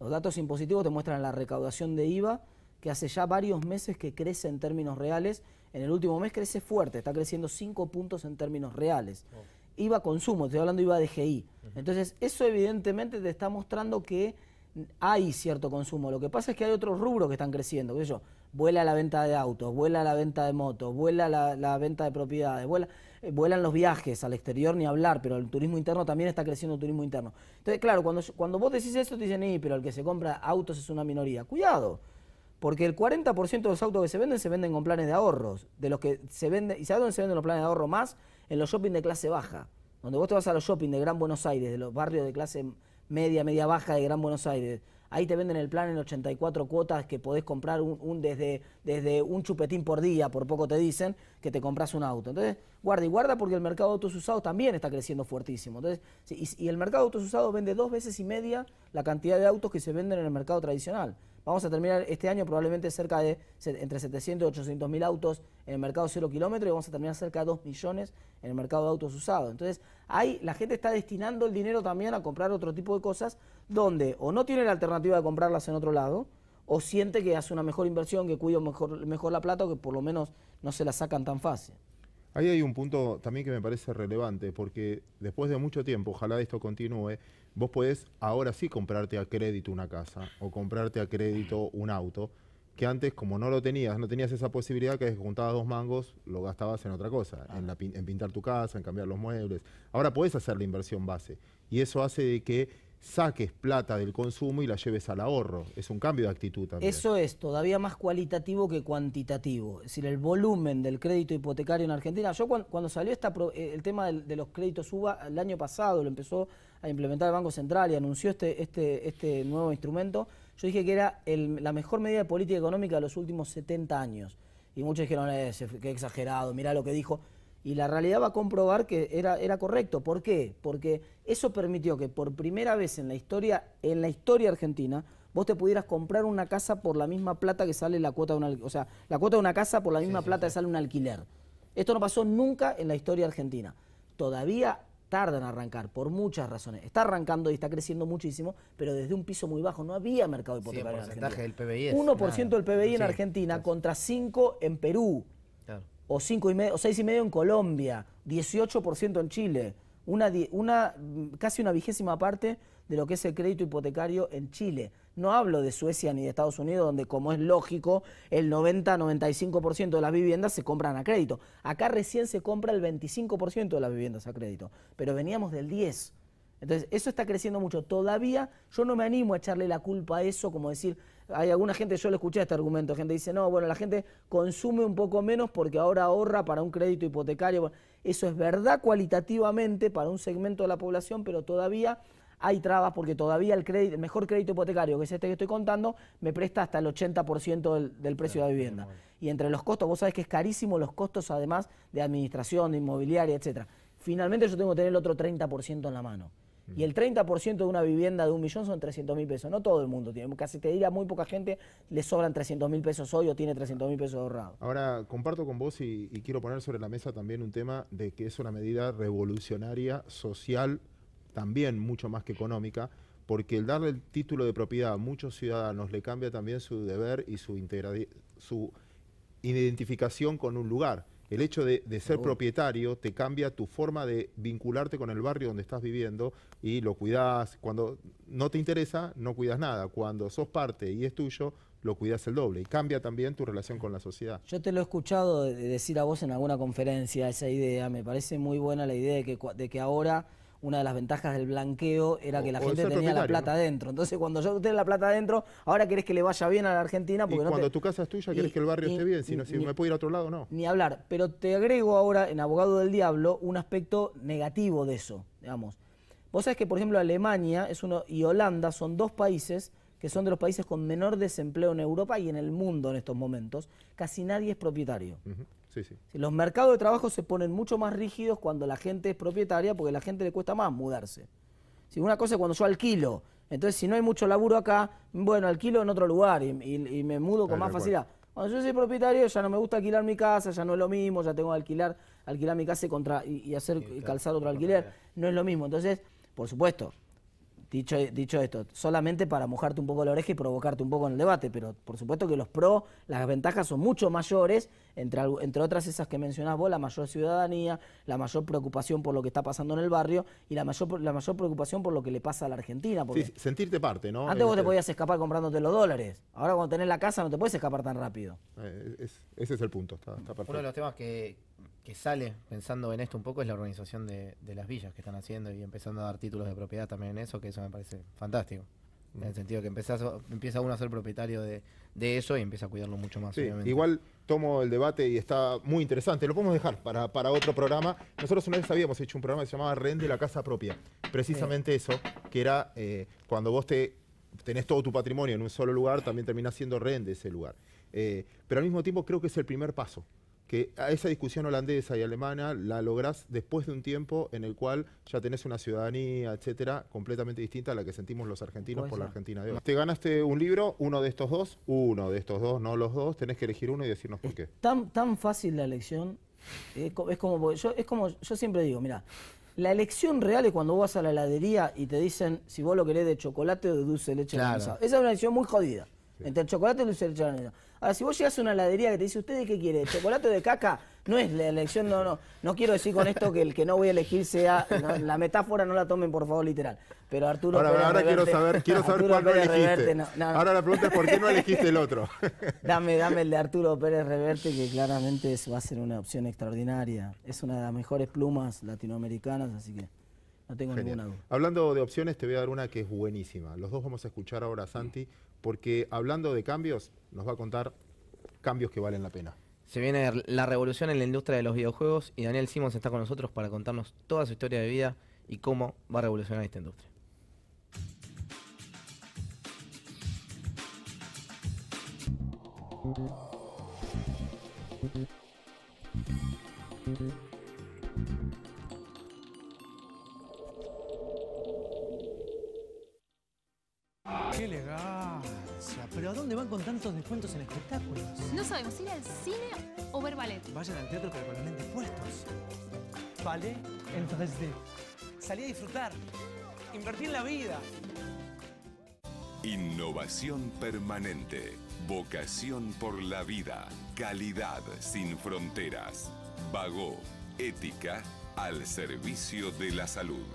Los datos impositivos te muestran la recaudación de IVA, que hace ya varios meses que crece en términos reales. En el último mes crece fuerte, está creciendo cinco puntos en términos reales. Oh iba consumo, estoy hablando IVA de GI. Entonces, eso evidentemente te está mostrando que hay cierto consumo. Lo que pasa es que hay otros rubros que están creciendo, qué eso, vuela la venta de autos, vuela la venta de motos, vuela la, venta de propiedades, vuela, eh, vuelan los viajes al exterior, ni hablar, pero el turismo interno también está creciendo el turismo interno. Entonces, claro, cuando, cuando vos decís eso, te dicen, pero el que se compra autos es una minoría. Cuidado, porque el 40% de los autos que se venden se venden con planes de ahorros, de los que se venden, ¿y sabes dónde se venden los planes de ahorro más? en los shopping de clase baja, donde vos te vas a los shopping de Gran Buenos Aires, de los barrios de clase media, media baja de Gran Buenos Aires, ahí te venden el plan en 84 cuotas que podés comprar un, desde, desde, un chupetín por día, por poco te dicen, que te compras un auto. Entonces, guarda y guarda porque el mercado de autos usados también está creciendo fuertísimo. Entonces, y el mercado de autos usados vende dos veces y media la cantidad de autos que se venden en el mercado tradicional. Vamos a terminar este año probablemente cerca de entre 700 y 800 mil autos en el mercado cero kilómetro y vamos a terminar cerca de 2 millones en el mercado de autos usados. Entonces, ahí la gente está destinando el dinero también a comprar otro tipo de cosas donde o no tiene la alternativa de comprarlas en otro lado o siente que hace una mejor inversión, que cuida mejor la plata o que por lo menos no se la sacan tan fácil. Ahí hay un punto también que me parece relevante, porque después de mucho tiempo, ojalá esto continúe, vos podés ahora sí comprarte a crédito una casa o comprarte a crédito un auto, que antes como no lo tenías, no tenías esa posibilidad que juntabas dos mangos, lo gastabas en otra cosa, ah. en, en pintar tu casa, en cambiar los muebles. Ahora podés hacer la inversión base y eso hace de que saques plata del consumo y la lleves al ahorro. Es un cambio de actitud también. Eso es todavía más cualitativo que cuantitativo. Es decir, el volumen del crédito hipotecario en Argentina. Yo cuando, salió esta, eh, el tema de, los créditos UBA el año pasado, lo empezó a implementar el Banco Central y anunció este, este, este nuevo instrumento, yo dije que era la mejor medida de política económica de los últimos 70 años. Y muchos dijeron, eh, qué exagerado, mirá lo que dijo. Y la realidad va a comprobar que era, era correcto. ¿Por qué? Porque eso permitió que por primera vez en la historia, en la historia argentina, vos te pudieras comprar una casa por la misma plata que sale la cuota de una, o sea, la cuota de una casa por la misma plata que sale un alquiler. Esto no pasó nunca en la historia argentina. Todavía tardan en arrancar por muchas razones. Está arrancando y está creciendo muchísimo, pero desde un piso muy bajo. No había mercado hipotecario sí, el porcentaje del PBI. 1% del PBI en Argentina contra 5 en Perú o, cinco y medio, o y medio en Colombia, 18% en Chile, una, mm, casi una vigésima parte de lo que es el crédito hipotecario en Chile. No hablo de Suecia ni de Estados Unidos, donde como es lógico, el 90-95% de las viviendas se compran a crédito. Acá recién se compra el 25% de las viviendas a crédito, pero veníamos del 10%. Entonces, eso está creciendo mucho. Todavía yo no me animo a echarle la culpa a eso, como decir, hay alguna gente, yo le escuché este argumento, gente dice, no, bueno, la gente consume un poco menos porque ahora ahorra para un crédito hipotecario. Eso es verdad cualitativamente para un segmento de la población, pero todavía hay trabas porque todavía el, mejor crédito hipotecario, que es este que estoy contando, me presta hasta el 80% del, precio de la vivienda. Y entre los costos, vos sabés que es carísimo los costos además de administración, de inmobiliaria, etc. Finalmente yo tengo que tener el otro 30% en la mano. Y el 30% de una vivienda de un millón son 300 mil pesos. No todo el mundo tiene. Casi te diría, muy poca gente le sobran 300 mil pesos hoy o tiene 300 mil pesos ahorrado. Ahora, comparto con vos y, quiero poner sobre la mesa también un tema de que es una medida revolucionaria, social, también mucho más que económica, porque el darle el título de propiedad a muchos ciudadanos le cambia también su deber y su, su identificación con un lugar. El hecho de, ser oh. propietario te cambia tu forma de vincularte con el barrio donde estás viviendo y lo cuidas. Cuando no te interesa, no cuidas nada. Cuando sos parte y es tuyo, lo cuidas el doble y cambia también tu relación con la sociedad. Yo te lo he escuchado decir a vos en alguna conferencia esa idea, me parece muy buena la idea de que, de que ahora una de las ventajas del blanqueo era que la gente tenía la plata adentro. Entonces, cuando yo tengo la plata adentro, ahora querés que le vaya bien a la Argentina. Porque cuando tu casa es tuya, querés que el barrio esté bien, no si me puedo ir a otro lado, no. Ni hablar. Pero te agrego ahora, en Abogado del Diablo, un aspecto negativo de eso, digamos. Vos sabés que, por ejemplo, Alemania es uno, y Holanda son dos países que son de los países con menor desempleo en Europa y en el mundo en estos momentos. Casi nadie es propietario. Sí, sí. Los mercados de trabajo se ponen mucho más rígidos cuando la gente es propietaria porque a la gente le cuesta más mudarse. Si una cosa es cuando yo alquilo, entonces si no hay mucho laburo acá, bueno, alquilo en otro lugar y, me mudo con más facilidad. Cuando yo soy propietario ya no me gusta alquilar mi casa, ya no es lo mismo, ya tengo que alquilar, alquilar mi casa y, contra, y, hacer calzar otro alquiler, no es lo mismo. Entonces, por supuesto, Dicho, dicho, esto, solamente para mojarte un poco la oreja y provocarte un poco en el debate, pero por supuesto que los pros, las ventajas son mucho mayores, entre, entre otras esas que mencionás vos, la mayor ciudadanía, la mayor preocupación por lo que está pasando en el barrio y la mayor, la mayor preocupación por lo que le pasa a la Argentina. sí, sentirte parte, ¿no? Antes vos te este podías escapar comprándote los dólares, ahora cuando tenés la casa no te puedes escapar tan rápido. Eh, ese es el punto, está, Uno de los temas que, que sale pensando en esto un poco es la organización de, las villas que están haciendo y empezando a dar títulos de propiedad también en eso, que eso me parece fantástico. En el sentido que empezás, empieza uno a ser propietario de, eso y empieza a cuidarlo mucho más. igual tomo el debate y está muy interesante. Lo podemos dejar para, otro programa. Nosotros una vez habíamos hecho un programa que se llamaba Rende la Casa Propia. Precisamente eso, que era eh, cuando vos te tenés todo tu patrimonio en un solo lugar, también terminás siendo rehén de ese lugar. Eh, pero al mismo tiempo creo que es el primer paso que a esa discusión holandesa y alemana la lográs después de un tiempo en el cual ya tenés una ciudadanía, etcétera, completamente distinta a la que sentimos los argentinos por la Argentina de hoy. Te ganaste un libro, uno de estos dos, uno de estos dos, no los dos, tenés que elegir uno y decirnos por qué. Tan, tan fácil la elección, eh, es como, yo, es como yo siempre digo, mira, la elección real es cuando vas a la heladería y te dicen si vos lo querés de chocolate o de dulce de leche. Esa es una elección muy jodida. Entre el chocolate y el dulce Ahora, si vos llegas a una heladería que te dice, ¿ustedes qué quiere? ¿Chocolate de caca? No es la elección, no, no. No quiero decir con esto que el que no voy a elegir sea. la metáfora no la tomen, por favor, literal. Pero Arturo. Pérez Reverte, quiero quiero saber cuál elegiste. Ahora la pregunta es: ¿por qué no elegiste el otro? dame, dame el de Arturo Pérez Reverte, que claramente va a ser una opción extraordinaria. Es una de las mejores plumas latinoamericanas, así que. No tengo ninguna duda. Hablando de opciones, te voy a dar una que es buenísima. Los dos vamos a escuchar ahora a Santi porque hablando de cambios, nos va a contar cambios que valen la pena. Se viene la revolución en la industria de los videojuegos y Daniel Simons está con nosotros para contarnos toda su historia de vida y cómo va a revolucionar esta industria. ¡Qué elegancia! ¿Pero a dónde van con tantos descuentos en espectáculos? No sabemos, ir al cine o ver ballet. Vayan al teatro pero con puestos. Ballet en 3D. Salí a disfrutar. Invertí en la vida. Innovación permanente. Vocación por la vida. Calidad sin fronteras. Vago. Ética al servicio de la salud.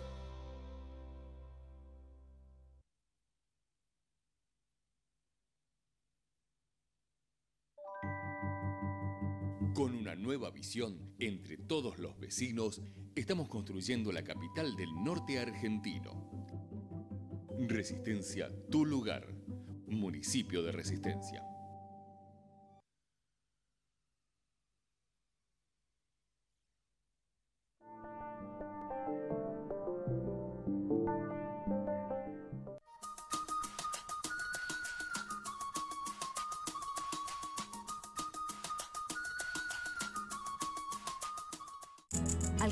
nueva visión entre todos los vecinos, estamos construyendo la capital del norte argentino. Resistencia, tu lugar. Municipio de Resistencia.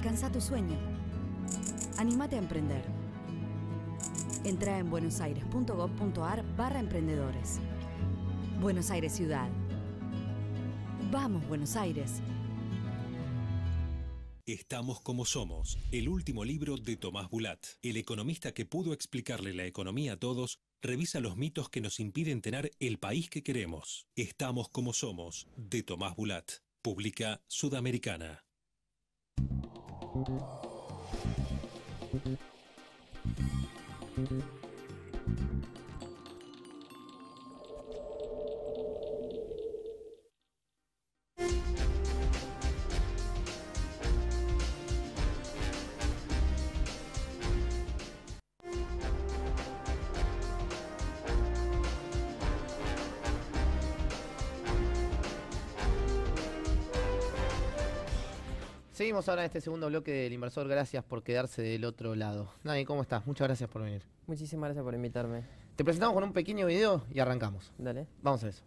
Alcanza tu sueño. Anímate a emprender. Entra en buenosaires.gov.ar barra emprendedores. Buenos Aires Ciudad. Vamos, Buenos Aires. Estamos como somos, el último libro de Tomás Bulat. El economista que pudo explicarle la economía a todos revisa los mitos que nos impiden tener el país que queremos. Estamos como somos, de Tomás Bulat. Publica Sudamericana. Thank you. ahora en este segundo bloque del inversor. Gracias por quedarse del otro lado. Nadie, ¿cómo estás? Muchas gracias por venir. Muchísimas gracias por invitarme. Te presentamos con un pequeño video y arrancamos. Dale. Vamos a eso.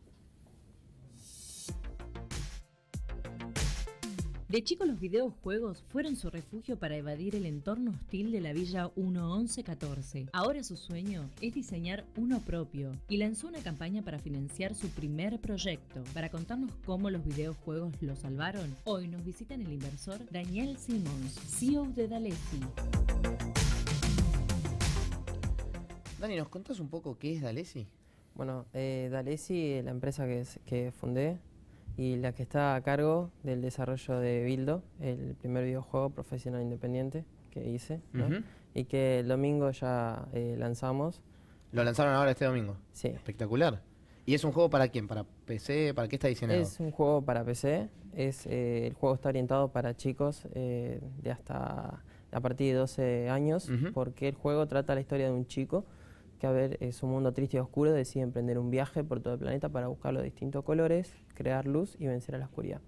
De chico los videojuegos fueron su refugio para evadir el entorno hostil de la Villa 1114. Ahora su sueño es diseñar uno propio y lanzó una campaña para financiar su primer proyecto. Para contarnos cómo los videojuegos lo salvaron, hoy nos visitan el inversor Daniel Simmons, CEO de Dalesi. Dani, ¿nos contás un poco qué es Dalesi? Bueno, eh, es la empresa que, que fundé, y la que está a cargo del desarrollo de Bildo, el primer videojuego profesional independiente que hice, y que el domingo ya eh, lanzamos. ¿Lo lanzaron ahora este domingo? Sí. Espectacular. ¿Y es un juego para quién? ¿Para PC? ¿Para qué está diseñado? Es un juego para PC. Es, eh, el juego está orientado para chicos eh, de hasta a partir de 12 años, porque el juego trata la historia de un chico que a ver es un mundo triste y oscuro, decide emprender un viaje por todo el planeta para buscar los distintos colores, crear luz y vencer a la oscuridad.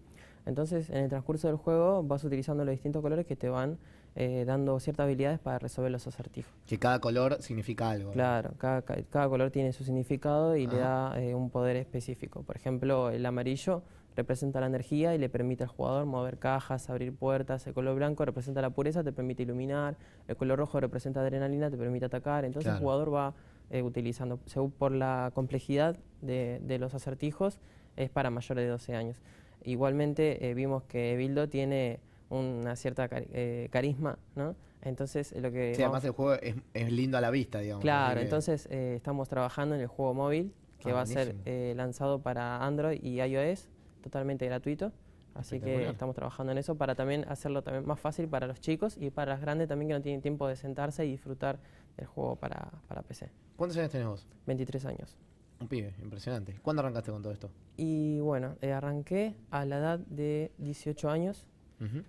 Entonces, en el transcurso del juego vas utilizando los distintos colores que te van eh, dando ciertas habilidades para resolver los acertijos. Que cada color significa algo. Claro, cada, color tiene su significado y le da eh, un poder específico. Por ejemplo, el amarillo representa la energía y le permite al jugador mover cajas, abrir puertas. El color blanco representa la pureza, te permite iluminar. El color rojo representa adrenalina, te permite atacar. Entonces el jugador va eh, utilizando, según por la complejidad de, los acertijos, es para mayores de 12 años. Igualmente eh, vimos que Bildo tiene una cierta eh, carisma, ¿no? Entonces lo que... además el juego es, lindo a la vista, digamos. Claro, entonces estamos trabajando en el juego móvil que ah, va a ser lanzado para Android y iOS totalmente gratuito. Así que estamos trabajando en eso para también hacerlo también más fácil para los chicos y para las grandes también que no tienen tiempo de sentarse y disfrutar del juego para, para PC. ¿Cuántos años tenés vos? 23 años. Un pibe, impresionante. ¿Cuándo arrancaste con todo esto? Y bueno, eh, arranqué a la edad de 18 años. Uh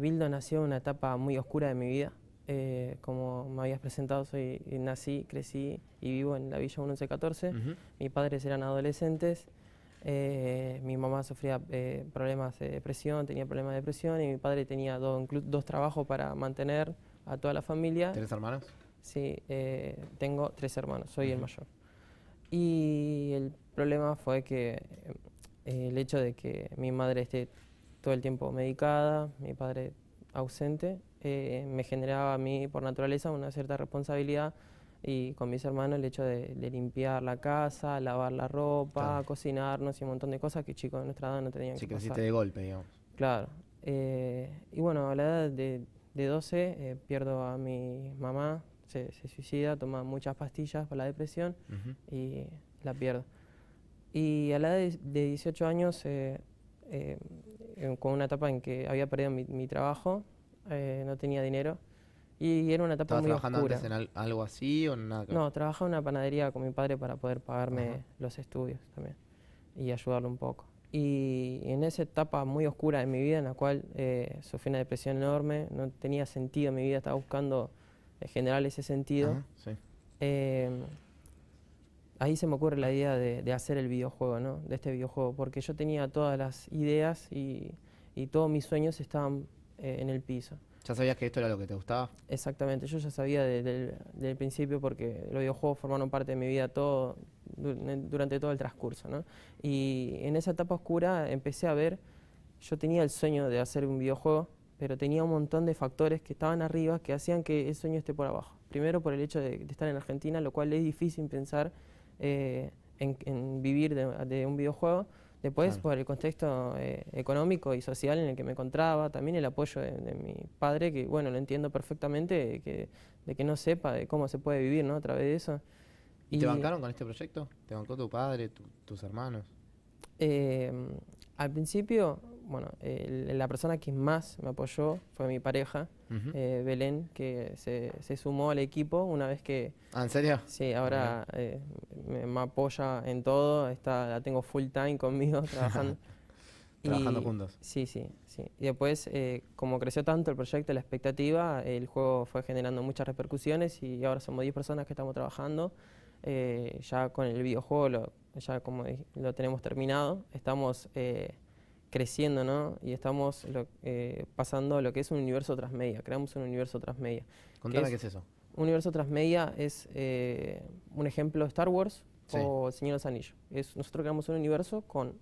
Bildo nació en una etapa muy oscura de mi vida. Eh, como me habías presentado, soy nací, crecí y vivo en la Villa 1114. Mis padres eran adolescentes eh, mi mamá sufría eh, problemas de depresión, tenía problemas de depresión y mi padre tenía dos trabajos para mantener a toda la familia. ¿Tres hermanos? Sí, eh, tengo tres hermanos, soy el mayor. Y el problema fue que el hecho de que mi madre esté todo el tiempo medicada, mi padre ausente, me generaba a mí por naturaleza una cierta responsabilidad y con mis hermanos el hecho de, limpiar la casa, lavar la ropa, cocinarnos y un montón de cosas que chicos de nuestra edad no tenían que hacer. Sí, de golpe, digamos. Claro. Eh, y bueno, a la edad de, de 12 eh, pierdo a mi mamá, se, suicida, toma muchas pastillas por la depresión y la pierdo. Y a la edad de, 18 años, eh, con una etapa en que había perdido mi trabajo, no tenía dinero, y era una etapa muy trabajando en algo así o nada? No, trabajaba en una panadería con mi padre para poder pagarme los estudios también y ayudarlo un poco. Y en esa etapa muy oscura de mi vida, en la cual eh, sufrí una depresión enorme, no tenía sentido mi vida, estaba buscando en general ese sentido. Em, ahí se me ocurre la idea de, hacer el videojuego, ¿no? De este videojuego, porque yo tenía todas las ideas y, y todos mis sueños estaban eh, en el piso. ¿Ya sabías que esto era lo que te gustaba? Exactamente, yo ya sabía desde el, principio porque los videojuegos formaron parte de mi vida todo, durante todo el transcurso. ¿no? Y en esa etapa oscura empecé a ver, yo tenía el sueño de hacer un videojuego, pero tenía un montón de factores que estaban arriba que hacían que el sueño esté por abajo. Primero por el hecho de, estar en Argentina, lo cual es difícil pensar eh, en, vivir de un videojuego. Después, por el contexto eh, económico y social en el que me encontraba, también el apoyo de, mi padre, que bueno, lo entiendo perfectamente, de que, no sepa de cómo se puede vivir ¿no? a través de eso. ¿Y, te bancaron con este proyecto? ¿Te bancó tu padre, tus hermanos? Em, al principio, bueno, la persona que más me apoyó fue mi pareja. Eh, Belén, que se, sumó al equipo una vez que... Ah, en serio? Sí, ahora eh, me, apoya en todo, está, la tengo full time conmigo trabajando. trabajando juntos. Sí, sí, sí. Y después, eh, como creció tanto el proyecto, la expectativa, el juego fue generando muchas repercusiones y ahora somos 10 personas que estamos trabajando. ya con el videojuego, ya como lo tenemos terminado, estamos creciendo, ¿no? Y estamos lo, eh, pasando lo que es un universo transmedia, creamos un universo transmedia. Contame qué es, eso. Un universo transmedia es eh, un ejemplo de Star Wars o El Señor de los Anillos. Es, nosotros creamos un universo con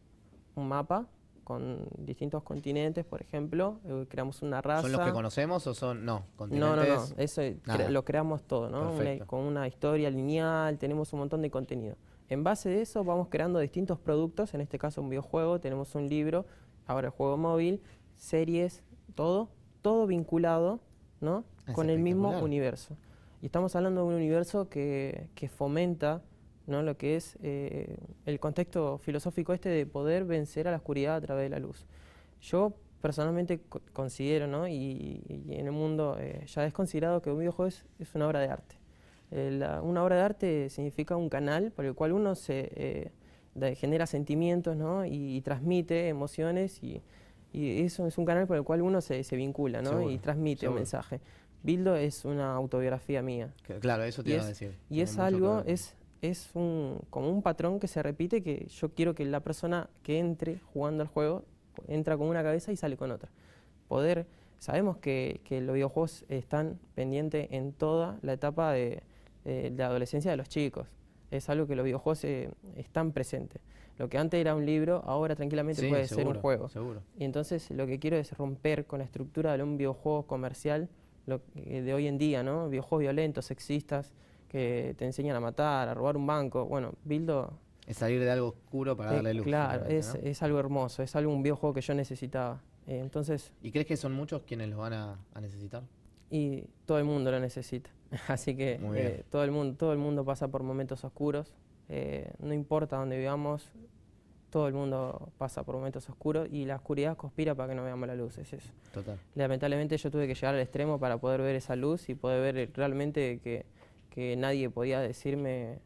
un mapa, con distintos continentes, por ejemplo, eh, creamos una raza. ¿Son los que conocemos o son.? No, continentes. No, no, no. Eso eh, lo creamos todo, ¿no? con una historia lineal, tenemos un montón de contenido. En base de eso vamos creando distintos productos, en este caso un videojuego, tenemos un libro, ahora el juego móvil, series, todo, todo vinculado ¿no? con el mismo universo. Y estamos hablando de un universo que, fomenta ¿no? lo que es eh, el contexto filosófico este de poder vencer a la oscuridad a través de la luz. Yo personalmente considero, ¿no? y, en el mundo eh, ya es considerado que un videojuego es una obra de arte. Eh, una obra de arte significa un canal por el cual uno se eh, genera sentimientos ¿no? y, transmite emociones y, eso es un canal por el cual uno se, se vincula ¿no? y transmite un mensaje. Bildo es una autobiografía mía. claro, eso te iba a decir. Y es algo, es, es un, como un patrón que se repite que yo quiero que la persona que entre jugando al juego entra con una cabeza y sale con otra. Poder, sabemos que los videojuegos están pendientes en toda la etapa de, eh, la adolescencia de los chicos. Es algo que los videojuegos eh, están presentes. Lo que antes era un libro, ahora tranquilamente puede ser un juego. Y entonces lo que quiero es romper con la estructura de un videojuego comercial de hoy en día, ¿no? Videojuegos violentos, sexistas, que te enseñan a matar, a robar un banco. Bueno, Bildo... Es salir de algo oscuro para eh, darle luz. Claro, es, algo hermoso, es algo un videojuego que yo necesitaba. entonces... ¿Y crees que son muchos quienes lo van a necesitar? Y todo el mundo lo necesita. Así que eh, todo, el mundo, todo el mundo pasa por momentos oscuros. Eh, no importa dónde vivamos, todo el mundo pasa por momentos oscuros y la oscuridad conspira para que no veamos la luz. Es eso. Total. Lamentablemente yo tuve que llegar al extremo para poder ver esa luz y poder ver eh, realmente que, nadie podía decirme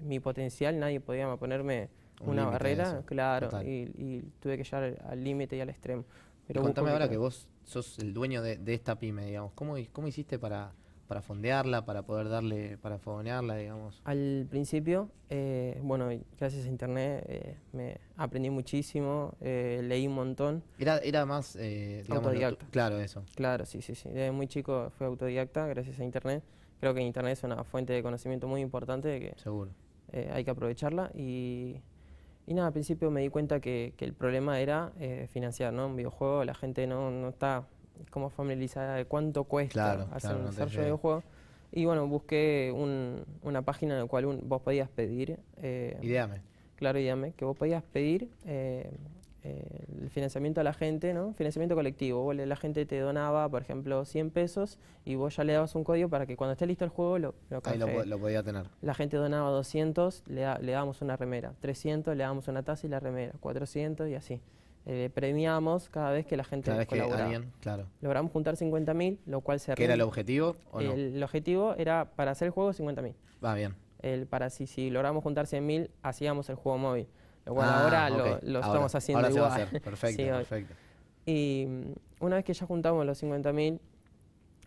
mi potencial, nadie podía ponerme una barrera, claro, y, tuve que llegar al límite y al extremo. Pero ahora que vos sos el dueño de, esta pyme, digamos, ¿cómo, cómo hiciste para para fondearla, para poder darle, para fogonearla, digamos? Al principio, eh, bueno, gracias a internet eh, me aprendí muchísimo, eh, leí un montón. Era, más, digamos, autodidacta. claro, eso. Claro, sí, sí, sí. Desde muy chico fui autodidacta gracias a internet. Creo que internet es una fuente de conocimiento muy importante que Seguro. hay que aprovecharla y nada, al principio me di cuenta que, el problema era financiar, ¿no? Un videojuego la gente no, no está como familiarizar? de cuánto cuesta hacer un desarrollo de juego? Y bueno, busqué una página en la cual vos podías pedir. Eh, ideame. Claro, ideame, que vos podías pedir eh, eh, el financiamiento a la gente, ¿no? Financiamiento colectivo. la gente te donaba, por ejemplo, 100 pesos y vos ya le dabas un código para que cuando esté listo el juego lo lo, Ahí lo, podía tener. La gente donaba 200, le, le dábamos una remera. 300, le dábamos una taza y la remera. 400 y así. Eh, premiamos cada vez que la gente cada claro. Logramos juntar 50.000, lo cual se... ¿Qué era el objetivo El, objetivo era para hacer el juego 50.000. Va ah, bien. El, para si, si logramos juntar 100.000, hacíamos el juego móvil. Lo cual ah, ahora lo, estamos haciendo igual. va a hacer. Perfecto, Y mm, una vez que ya juntamos los 50.000,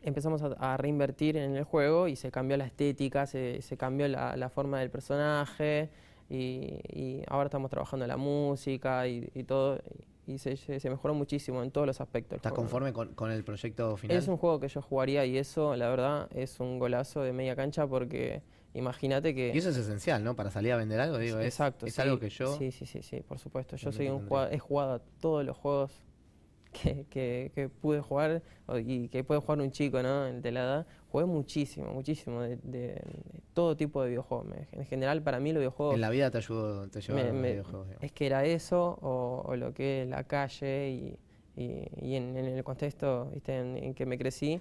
empezamos a, reinvertir en el juego y se cambió la estética, se, cambió la, la forma del personaje, y, ahora estamos trabajando en la música y, todo. Y, se, mejoró muchísimo en todos los aspectos. ¿Estás conforme con, el proyecto final? Es un juego que yo jugaría y eso, la verdad, es un golazo de media cancha porque imagínate que... Y eso es esencial, ¿no? Para salir a vender algo, digo. exacto. Es algo que yo... Sí, sí, sí, sí, por supuesto. Yo soy un he jugado todos los juegos que, pude jugar y que puede jugar un chico ¿no? de la jugué muchísimo, muchísimo de, todo tipo de videojuegos. En general, para mí los videojuegos... En la vida te ayudó, te videojuegos. Es que era eso o, lo que es la calle y, y, en, el contexto En, que me crecí,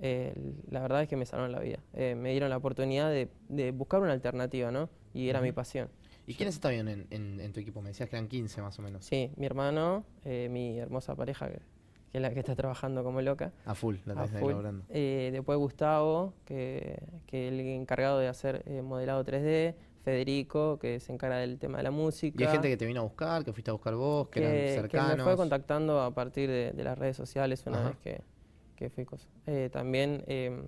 eh, la verdad es que me salvaron la vida. Eh, me dieron la oportunidad de, buscar una alternativa, ¿no? Y era mi pasión. ¿Y quiénes estaban en, tu equipo? Me decías que eran 15 más o menos. Sí, mi hermano, eh, mi hermosa pareja, que, es la que está trabajando como loca. A full, la está eh, después Gustavo, que, es el encargado de hacer eh, modelado 3D. Federico, que se encarga del tema de la música. Y hay gente que te vino a buscar, que fuiste a buscar vos, que, eran cercanos. Que me fue contactando a partir de, las redes sociales una vez que, que fui también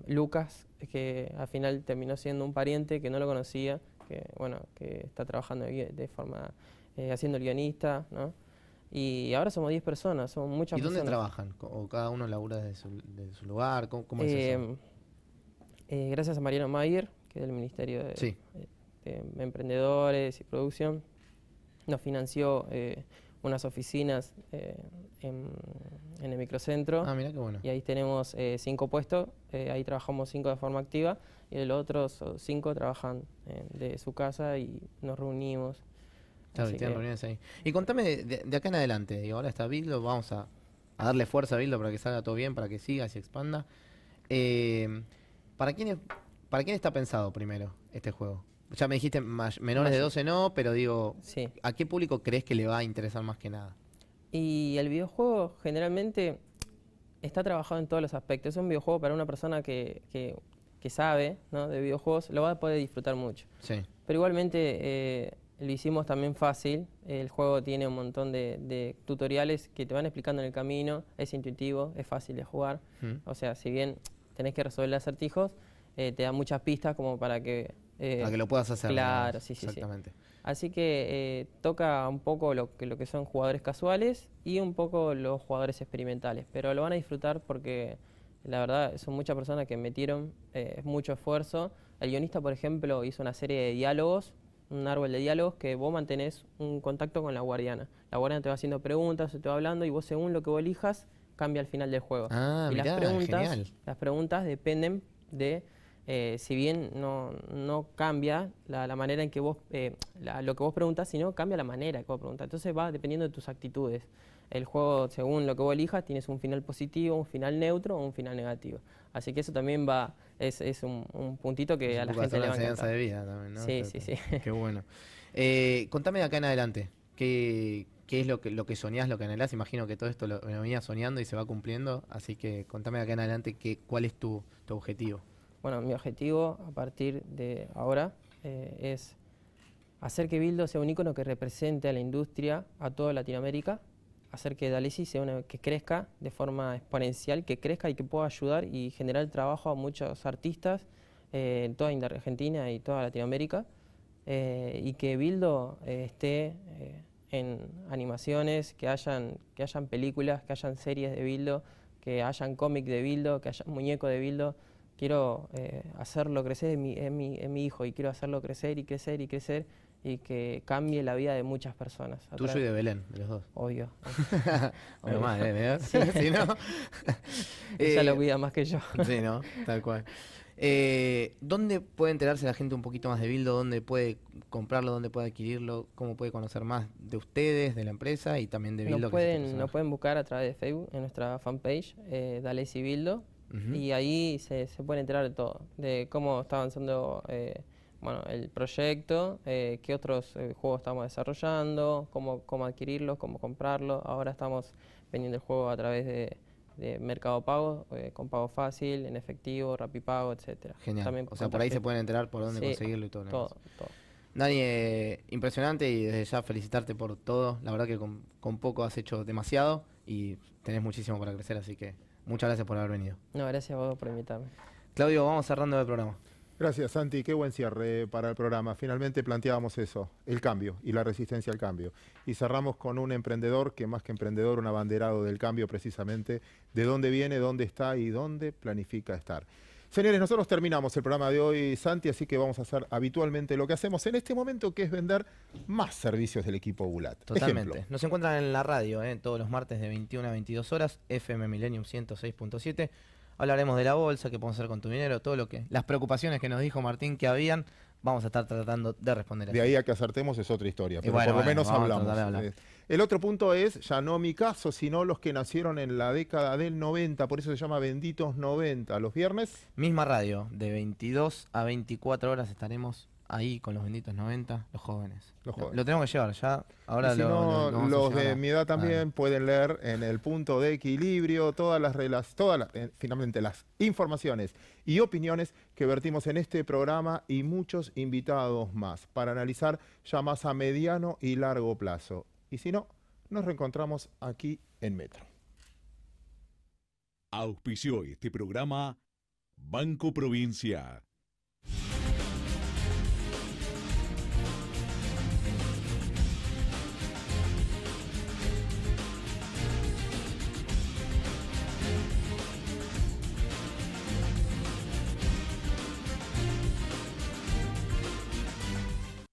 Lucas, que al final terminó siendo un pariente que no lo conocía que, bueno, que está trabajando de forma, eh, haciendo el guionista, ¿no? Y ahora somos 10 personas, somos muchas personas. ¿Y dónde trabajan? ¿O cada uno labura desde su, de su lugar? ¿Cómo, es eh, eh, gracias a Mariano Mayer, que es del Ministerio de, Emprendedores y Producción, nos financió unas oficinas en, el microcentro. Ah, mira qué bueno. Y ahí tenemos eh, cinco puestos, ahí trabajamos cinco de forma activa y los otros cinco trabajan eh, de su casa y nos reunimos. Claro, y tienen reuniones ahí. Y contame de, acá en adelante, digo, ahora está Bildo, vamos a, darle fuerza a Bildo para que salga todo bien, para que siga, se expanda. Eh, ¿para, quién ¿Para quién está pensado primero este juego? Ya me dijiste menores de 12 no, pero digo, ¿a qué público crees que le va a interesar más que nada? Y el videojuego generalmente está trabajado en todos los aspectos. Es un videojuego para una persona que que sabe ¿no? de videojuegos, lo va a poder disfrutar mucho. Pero igualmente eh, lo hicimos también fácil. El juego tiene un montón de, tutoriales que te van explicando en el camino. Es intuitivo, es fácil de jugar. Mm. O sea, si bien tenés que resolver acertijos, eh, te da muchas pistas como para que... Eh, para que lo puedas hacer. Claro, sí, sí. Exactamente. Así que toca un poco lo que, lo que son jugadores casuales y un poco los jugadores experimentales. Pero lo van a disfrutar porque la verdad, son muchas personas que metieron eh, mucho esfuerzo. El guionista, por ejemplo, hizo una serie de diálogos, un árbol de diálogos, que vos mantenés un contacto con la guardiana. La guardiana te va haciendo preguntas, te va hablando, y vos según lo que vos elijas, cambia al final del juego. Ah, y las, preguntas, las preguntas dependen de eh, si bien no, no cambia la, manera en que vos, eh, lo que vos preguntas, sino cambia la manera que vos preguntas. Entonces va dependiendo de tus actitudes el juego, según lo que vos elijas, tienes un final positivo, un final neutro o un final negativo. Así que eso también va, es, un, puntito que a la gente le va a enseñanza de vida también, ¿no? Sí, sí, sí. Qué bueno. Eh, contame de acá en adelante, ¿qué, es lo que, lo que soñás, lo que anhelás? Imagino que todo esto lo, venías soñando y se va cumpliendo, así que contame de acá en adelante qué cuál es tu, objetivo. Bueno, mi objetivo a partir de ahora eh, es hacer que Bildo sea un icono que represente a la industria, a toda Latinoamérica, hacer que Dalesi sea una que crezca de forma exponencial, que crezca y que pueda ayudar y generar trabajo a muchos artistas eh, en toda Argentina y toda Latinoamérica. Eh, y que Bildo eh, esté en animaciones, que hayan, que hayan películas, que hayan series de Bildo, que hayan cómic de Bildo, que haya muñeco de Bildo. Quiero hacerlo crecer, mi, es mi hijo y quiero hacerlo crecer y crecer y crecer y que cambie la vida de muchas personas. Tú soy de Belén, de los dos. Obvio. Obvio. más, ¿eh? Sí. no? Ella lo eh, cuida más que yo. sí, ¿no? Tal cual. Eh, ¿Dónde puede enterarse la gente un poquito más de Bildo? ¿Dónde puede comprarlo? ¿Dónde puede adquirirlo? ¿Cómo puede conocer más de ustedes, de la empresa y también de Bildo? Nos pueden, nos pueden buscar a través de Facebook, en nuestra fanpage, eh, y Bildo. Y ahí se, se pueden enterar de todo, de cómo está avanzando eh, bueno, el proyecto, eh, qué otros eh, juegos estamos desarrollando, cómo, cómo adquirirlos, cómo comprarlos. Ahora estamos vendiendo el juego a través de, Mercado Pago, eh, con pago fácil, en efectivo, Rapipago, etcétera. Genial. o sea, por ahí se pueden enterar por dónde conseguirlo y todo. Todo, todo. Dani, eh, impresionante y desde ya felicitarte por todo. La verdad que con, con poco has hecho demasiado y tenés muchísimo para crecer, así que muchas gracias por haber venido. No, gracias a vos por invitarme. Claudio, vamos cerrando el programa. Gracias, Santi. Qué buen cierre para el programa. Finalmente planteábamos eso, el cambio y la resistencia al cambio. Y cerramos con un emprendedor que más que emprendedor, un abanderado del cambio precisamente, de dónde viene, dónde está y dónde planifica estar. Señores, nosotros terminamos el programa de hoy, Santi, así que vamos a hacer habitualmente lo que hacemos en este momento, que es vender más servicios del equipo Bulat. Totalmente. Nos encuentran en la radio, ¿eh? todos los martes de 21 a 22 horas, FM Millennium 106.7. Hablaremos de la bolsa, qué podemos hacer con tu dinero, todo lo que. Las preocupaciones que nos dijo Martín que habían, vamos a estar tratando de responder. De ahí a que acertemos es otra historia, pero por lo menos hablamos. Eh, el otro punto es, ya no mi caso, sino los que nacieron en la década del 90, por eso se llama Benditos 90, los viernes. Misma radio, de 22 a 24 horas estaremos ahí con los benditos 90, los jóvenes. Lo, tenemos que llevar ya. Ahora si no, los de mi edad también pueden leer en el punto de equilibrio todas las reglas, todas las, eh, finalmente las informaciones y opiniones que vertimos en este programa y muchos invitados más para analizar ya más a mediano y largo plazo. Y si no, nos reencontramos aquí en Metro. Auspicio Auspició este programa Banco Provincia